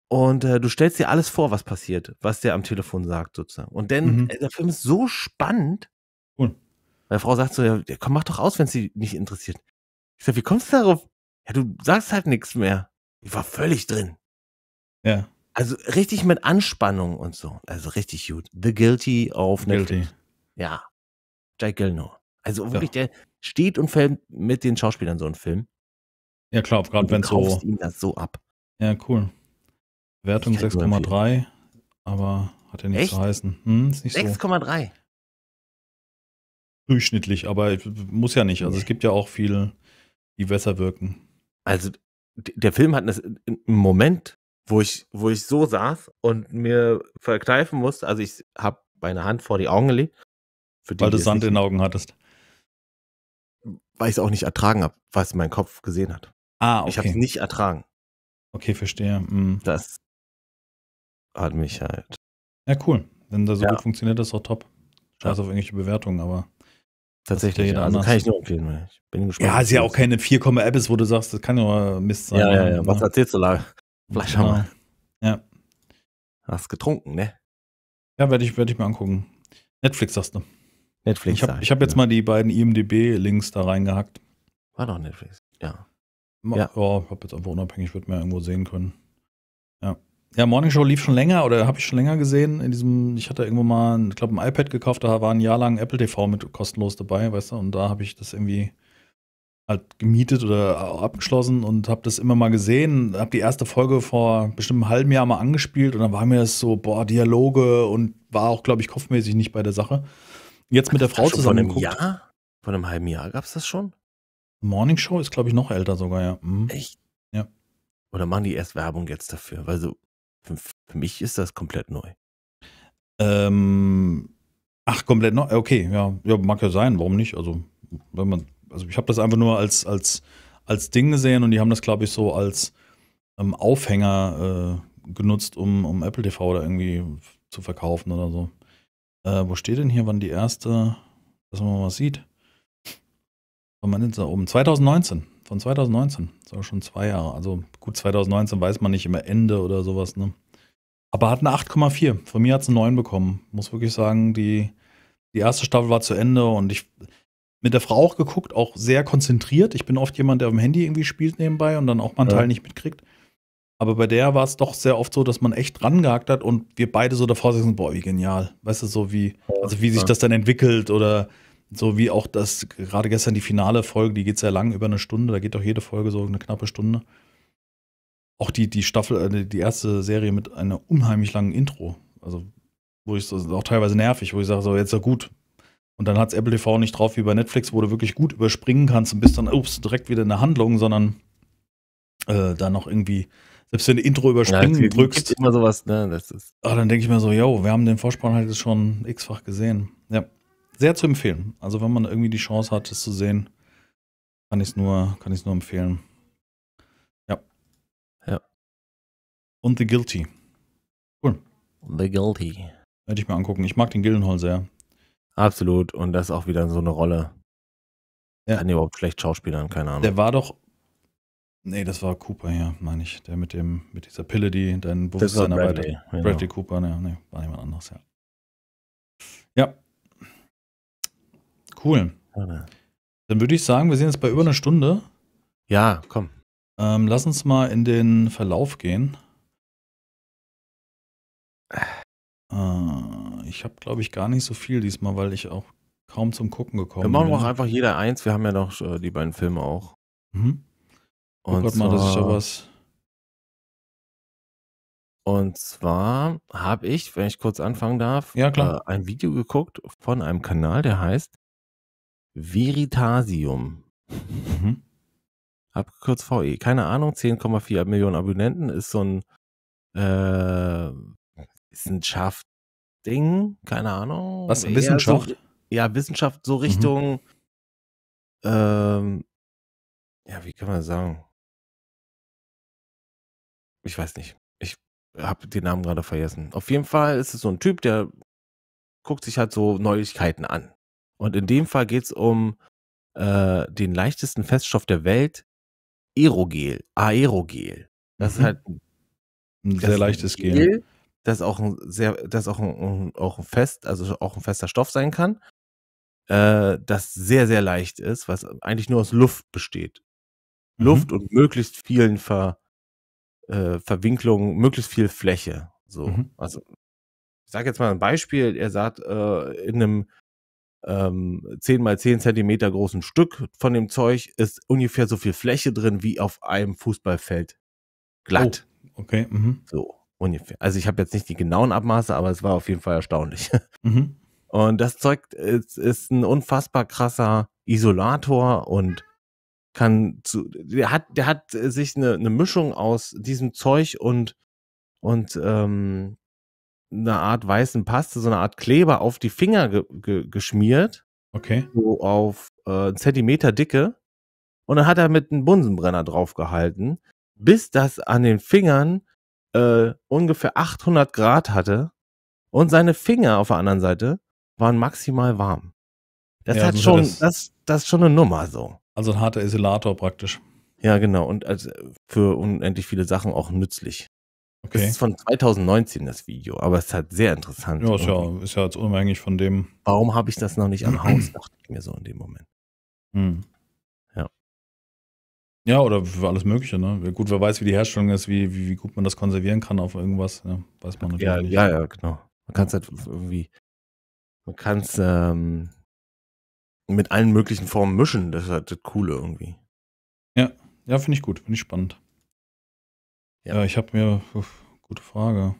Und äh, du stellst dir alles vor, was passiert, was der am Telefon sagt, sozusagen. Und dann, mhm. der Film ist so spannend. Cool. Meine Frau sagt so, ja, komm, mach doch aus, wenn es sie nicht interessiert. Ich sag, wie kommst du darauf? Ja, du sagst halt nichts mehr. Ich war völlig drin. Ja. Also richtig mit Anspannung und so. Also richtig gut. The Guilty auf Netflix. Guilty. Ja. Jack Gilno. Also wirklich, ja. der steht und fällt mit den Schauspielern so einen Film. Ja, klar, gerade wenn so. Du ihn das so ab. Ja, cool. Wertung 6,3, aber hat ja nichts zu heißen. Hm, 6,3. So. Durchschnittlich, aber muss ja nicht. Also nee. es gibt ja auch viele, die besser wirken. Also der Film hat einen Moment, wo ich, wo ich so saß und mir verkneifen musste. Also ich habe meine Hand vor die Augen gelegt. Die, Weil du Sand in den Augen hattest. Weil ich es auch nicht ertragen habe, was mein Kopf gesehen hat. Ah, okay. Ich habe es nicht ertragen. Okay, verstehe. Mhm. Das hat mich halt. Ja, cool. Wenn das so ja. gut funktioniert, ist auch top. Scheiß auf irgendwelche Bewertungen, aber. Tatsächlich, ja, also kann ich nur empfehlen. Ich bin gespannt. Ja, ist ja auch keine 4,-App, wo du sagst, das kann ja Mist sein. Ja, ja, ne? ja. Was erzählst du da? Vielleicht genau. mal. Ja. Hast getrunken, ne? Ja, werde ich, werd ich mir angucken. Netflix sagst du. Netflix. Ich habe hab jetzt mal die beiden IMDB-Links da reingehackt. War doch Netflix, ja. Ma ja, oh, ich habe jetzt einfach unabhängig, wird mir irgendwo sehen können. Ja. Ja, Morning Show lief schon länger oder habe ich schon länger gesehen. In diesem, ich hatte irgendwo mal, ich glaube, ein iPad gekauft, da war ein Jahr lang Apple TV mit kostenlos dabei, weißt du, und da habe ich das irgendwie halt gemietet oder abgeschlossen und habe das immer mal gesehen, habe die erste Folge vor bestimmt einem halben Jahr mal angespielt und dann war mir das so, boah, Dialoge und war auch, glaube ich, kopfmäßig nicht bei der Sache. Jetzt mit der Frau zusammen. Von einem Jahr? Von einem halben Jahr gab es das schon? Morning Show ist, glaube ich, noch älter sogar, ja. Mhm. Echt? Ja. Oder machen die erst Werbung jetzt dafür? Weil so für mich ist das komplett neu. Ähm, ach, komplett neu. Okay, ja, ja, mag ja sein. Warum nicht? Also, wenn man, also ich habe das einfach nur als, als, als Ding gesehen und die haben das, glaube ich, so als ähm, Aufhänger äh, genutzt, um, um Apple TV da irgendwie zu verkaufen oder so. Äh, wo steht denn hier, wann die erste, dass man mal was sieht? Wann man denn da oben? 2019. Von 2019. Das war schon zwei Jahre. Also gut, 2019 weiß man nicht immer Ende oder sowas, ne? Aber hat eine 8,4. Von mir hat es eine 9 bekommen. Muss wirklich sagen, die, die erste Staffel war zu Ende und ich mit der Frau auch geguckt, auch sehr konzentriert. Ich bin oft jemand, der auf dem Handy irgendwie spielt nebenbei und dann auch mal einen ja. Teil nicht mitkriegt. Aber bei der war es doch sehr oft so, dass man echt rangehakt hat und wir beide so davor sitzen, boah, wie genial. Weißt du, so wie, also wie sich das dann entwickelt oder so wie auch das, gerade gestern die finale Folge, die geht sehr lang, über eine Stunde, da geht doch jede Folge so eine knappe Stunde. Auch die, die Staffel, äh, die erste Serie mit einer unheimlich langen Intro. Also, wo ich so, auch teilweise nervig, wo ich sage, so, jetzt ist gut. Und dann hat es Apple TV nicht drauf wie bei Netflix, wo du wirklich gut überspringen kannst und bist dann, ups, direkt wieder in der Handlung, sondern äh, dann noch irgendwie selbst wenn du Intro überspringen ja, drückst. Gibt immer sowas, ne? Das ist ah, dann denke ich mir so, yo, wir haben den Vorspann halt jetzt schon x-fach gesehen. Ja sehr zu empfehlen. Also wenn man irgendwie die Chance hat, es zu sehen, kann ich es nur, kann nur empfehlen. Ja. Ja. Und The Guilty. Cool. The Guilty. Hätte ich mir angucken. Ich mag den Gildenhall sehr. Absolut. Und das ist auch wieder so eine Rolle. Ja. Kann überhaupt schlecht Schauspielern, keine Ahnung. Der war doch. Nee, das war Cooper, hier, meine ich. Der mit dem, mit dieser Pille, die dein Bewusstsein arbeitet. Bradley, genau. Bradley Cooper, ne, nee, war jemand anderes, ja. Ja, Cool. Dann würde ich sagen, wir sind jetzt bei über einer Stunde. Ja, komm. Ähm, lass uns mal in den Verlauf gehen. Äh, ich habe, glaube ich, gar nicht so viel diesmal, weil ich auch kaum zum Gucken gekommen bin. Wir machen bin. auch einfach jeder eins. Wir haben ja noch äh, die beiden Filme auch. Mhm. Und Guck mal, das ist ja was. Und zwar habe ich, wenn ich kurz anfangen darf, ja, äh, ein Video geguckt von einem Kanal, der heißt Veritasium. Mhm. Abgekürzt VE. Keine Ahnung, 10,4 Millionen Abonnenten ist so ein äh, Wissenschaft-Ding. Keine Ahnung. Was, Eher Wissenschaft? So, ja, Wissenschaft so mhm. Richtung, mhm. ähm, ja, wie kann man sagen? Ich weiß nicht. Ich habe den Namen gerade vergessen. Auf jeden Fall ist es so ein Typ, der guckt sich halt so Neuigkeiten an. Und in dem Fall geht es um äh, den leichtesten Feststoff der Welt, Aerogel, Aerogel. Das mhm. ist halt ein sehr leichtes Gel. Gel. Das auch ein sehr, das auch ein, auch ein fest, also auch ein fester Stoff sein kann, äh, das sehr, sehr leicht ist, was eigentlich nur aus Luft besteht. Mhm. Luft und möglichst vielen Ver, äh, Verwinklungen, möglichst viel Fläche. So. Mhm. Also, ich sage jetzt mal ein Beispiel, er sagt, äh, in einem ähm, 10 mal 10 Zentimeter großen Stück von dem Zeug ist ungefähr so viel Fläche drin wie auf einem Fußballfeld. Glatt. Oh, okay. Mhm. So ungefähr. Also ich habe jetzt nicht die genauen Abmaße, aber es war auf jeden Fall erstaunlich. Mhm. Und das Zeug ist, ist, ein unfassbar krasser Isolator und kann zu, der hat, der hat äh, sich eine, eine Mischung aus diesem Zeug und, und ähm, eine Art weißen Paste, so eine Art Kleber auf die Finger ge ge geschmiert. Okay. So auf äh, einen Zentimeter Dicke. Und dann hat er mit einem Bunsenbrenner draufgehalten, bis das an den Fingern äh, ungefähr 800 Grad hatte. Und seine Finger auf der anderen Seite waren maximal warm. Das ja, hat also schon, das, das, das ist schon eine Nummer so. Also ein harter Isolator praktisch. Ja, genau. Und also für unendlich viele Sachen auch nützlich. Okay. Das ist von 2019, das Video, aber es ist halt sehr interessant. Ja, ist ja, ist ja jetzt unabhängig von dem. Warum habe ich das noch nicht am Haus, dachte ich mir so in dem Moment. Hm. Ja. Ja, oder für alles Mögliche, ne? Gut, wer weiß, wie die Herstellung ist, wie, wie, wie gut man das konservieren kann auf irgendwas, ja, weiß man natürlich ja, nicht. Ja, ja, genau. Man kann es halt irgendwie, man kann es ähm, mit allen möglichen Formen mischen, das ist halt das Coole irgendwie. Ja, ja, finde ich gut, finde ich spannend. Ja, ich habe mir, uff, gute Frage.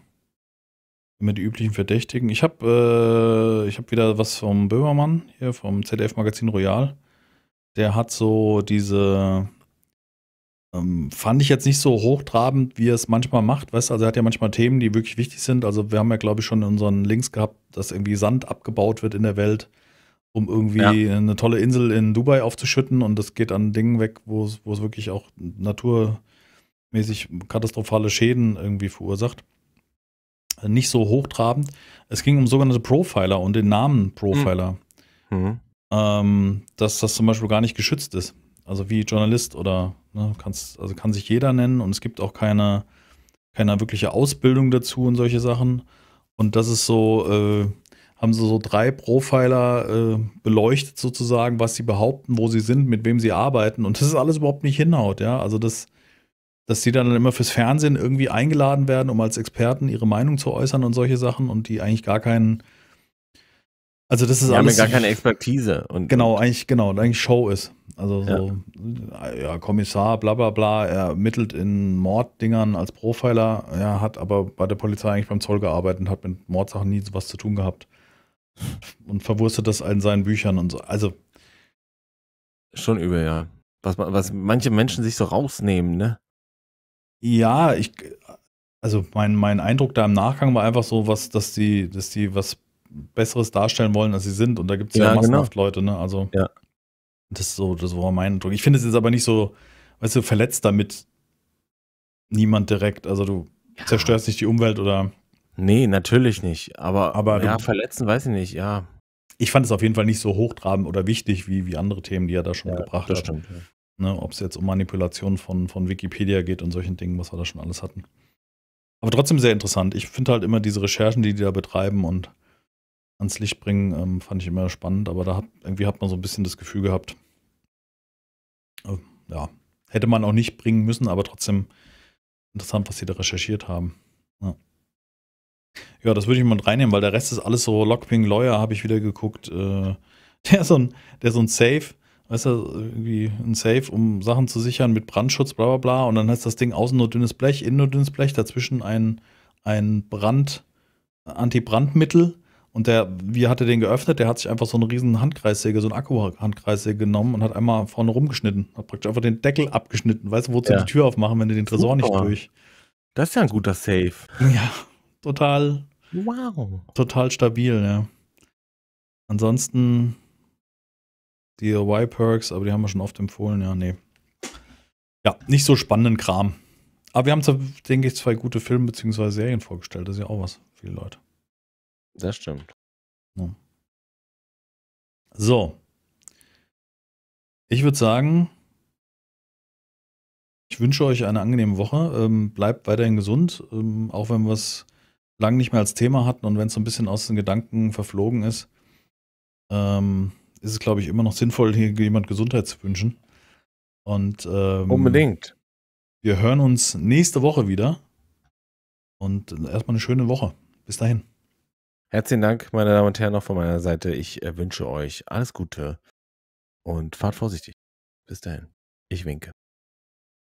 Immer die üblichen Verdächtigen. Ich habe äh, hab wieder was vom Böhmermann hier, vom ZDF-Magazin Royal. Der hat so diese, ähm, fand ich jetzt nicht so hochtrabend, wie er es manchmal macht. Weißt du, also er hat ja manchmal Themen, die wirklich wichtig sind. Also wir haben ja, glaube ich, schon in unseren Links gehabt, dass irgendwie Sand abgebaut wird in der Welt, um irgendwie ja. eine tolle Insel in Dubai aufzuschütten. Und das geht an Dingen weg, wo es wirklich auch Natur mäßig katastrophale Schäden irgendwie verursacht. Äh, nicht so hochtrabend. Es ging um sogenannte Profiler und den Namen Profiler. Hm. Mhm. Ähm, dass das zum Beispiel gar nicht geschützt ist. Also wie Journalist oder ne, kannst, also kann sich jeder nennen und es gibt auch keine, keine wirkliche Ausbildung dazu und solche Sachen. Und das ist so, äh, haben sie so drei Profiler äh, beleuchtet sozusagen, was sie behaupten, wo sie sind, mit wem sie arbeiten und das ist alles überhaupt nicht hinhaut, ja. Also das dass sie dann immer fürs Fernsehen irgendwie eingeladen werden, um als Experten ihre Meinung zu äußern und solche Sachen und die eigentlich gar keinen, also das ist die alles. Haben ja gar keine Expertise und genau eigentlich genau und eigentlich Show ist. Also so ja. ja Kommissar, bla bla bla, er mittelt in Morddingern als Profiler, ja hat aber bei der Polizei eigentlich beim Zoll gearbeitet und hat mit Mordsachen nie was zu tun gehabt und verwurstet das in seinen Büchern und so. Also schon übel ja, was was manche Menschen sich so rausnehmen, ne? Ja, ich, also mein, mein Eindruck da im Nachgang war einfach so, was, dass die, dass die was Besseres darstellen wollen, als sie sind. Und da gibt es ja, ja genau. massenhaft genau. Leute, ne? Also ja. das ist so, das war mein Eindruck. Ich finde es jetzt aber nicht so, weißt du, verletzt damit niemand direkt. Also du ja. zerstörst nicht die Umwelt oder. Nee, natürlich nicht. Aber, aber ja, du, verletzen weiß ich nicht, ja. Ich fand es auf jeden Fall nicht so hochtrabend oder wichtig wie, wie andere Themen, die er da schon gebracht hat. Stimmt, Ne, Ob es jetzt um Manipulation von, von Wikipedia geht und solchen Dingen, was wir da schon alles hatten. Aber trotzdem sehr interessant. Ich finde halt immer diese Recherchen, die die da betreiben und ans Licht bringen, ähm, fand ich immer spannend. Aber da hat, irgendwie hat man so ein bisschen das Gefühl gehabt, äh, ja, hätte man auch nicht bringen müssen, aber trotzdem interessant, was die da recherchiert haben. Ja. ja das würde ich mal mit reinnehmen, weil der Rest ist alles so Lockping Lawyer, habe ich wieder geguckt. Äh, der so ein, der so ein Safe, weißt du, irgendwie ein Safe, um Sachen zu sichern mit Brandschutz, bla bla bla. Und dann heißt das Ding außen nur dünnes Blech, innen nur dünnes Blech, dazwischen ein, ein Brand, Antibrandmittel. Und der, wie er den geöffnet? Der hat sich einfach so eine riesen Handkreissäge, so eine Akku-Handkreissäge genommen und hat einmal vorne rumgeschnitten. Hat praktisch einfach den Deckel abgeschnitten. Weißt du, wozu ja. die Tür aufmachen, wenn du den Tresor nicht durch? Das ist ja ein guter Safe. Ja, total. Wow. Total stabil, ja. Ansonsten die Y-Perks, aber die haben wir schon oft empfohlen, ja, nee. Ja, nicht so spannenden Kram. Aber wir haben, denke ich, zwei gute Filme bzw. Serien vorgestellt. Das ist ja auch was, für die Leute. Das stimmt. Ja. So. Ich würde sagen, ich wünsche euch eine angenehme Woche. Ähm, bleibt weiterhin gesund, ähm, auch wenn wir es lange nicht mehr als Thema hatten und wenn es so ein bisschen aus den Gedanken verflogen ist. Ähm, ist es, glaube ich, immer noch sinnvoll, hier jemand Gesundheit zu wünschen. Und ähm, unbedingt. Wir hören uns nächste Woche wieder. Und erstmal eine schöne Woche. Bis dahin. Herzlichen Dank, meine Damen und Herren, noch von meiner Seite. Ich äh, wünsche euch alles Gute und fahrt vorsichtig. Bis dahin. Ich winke.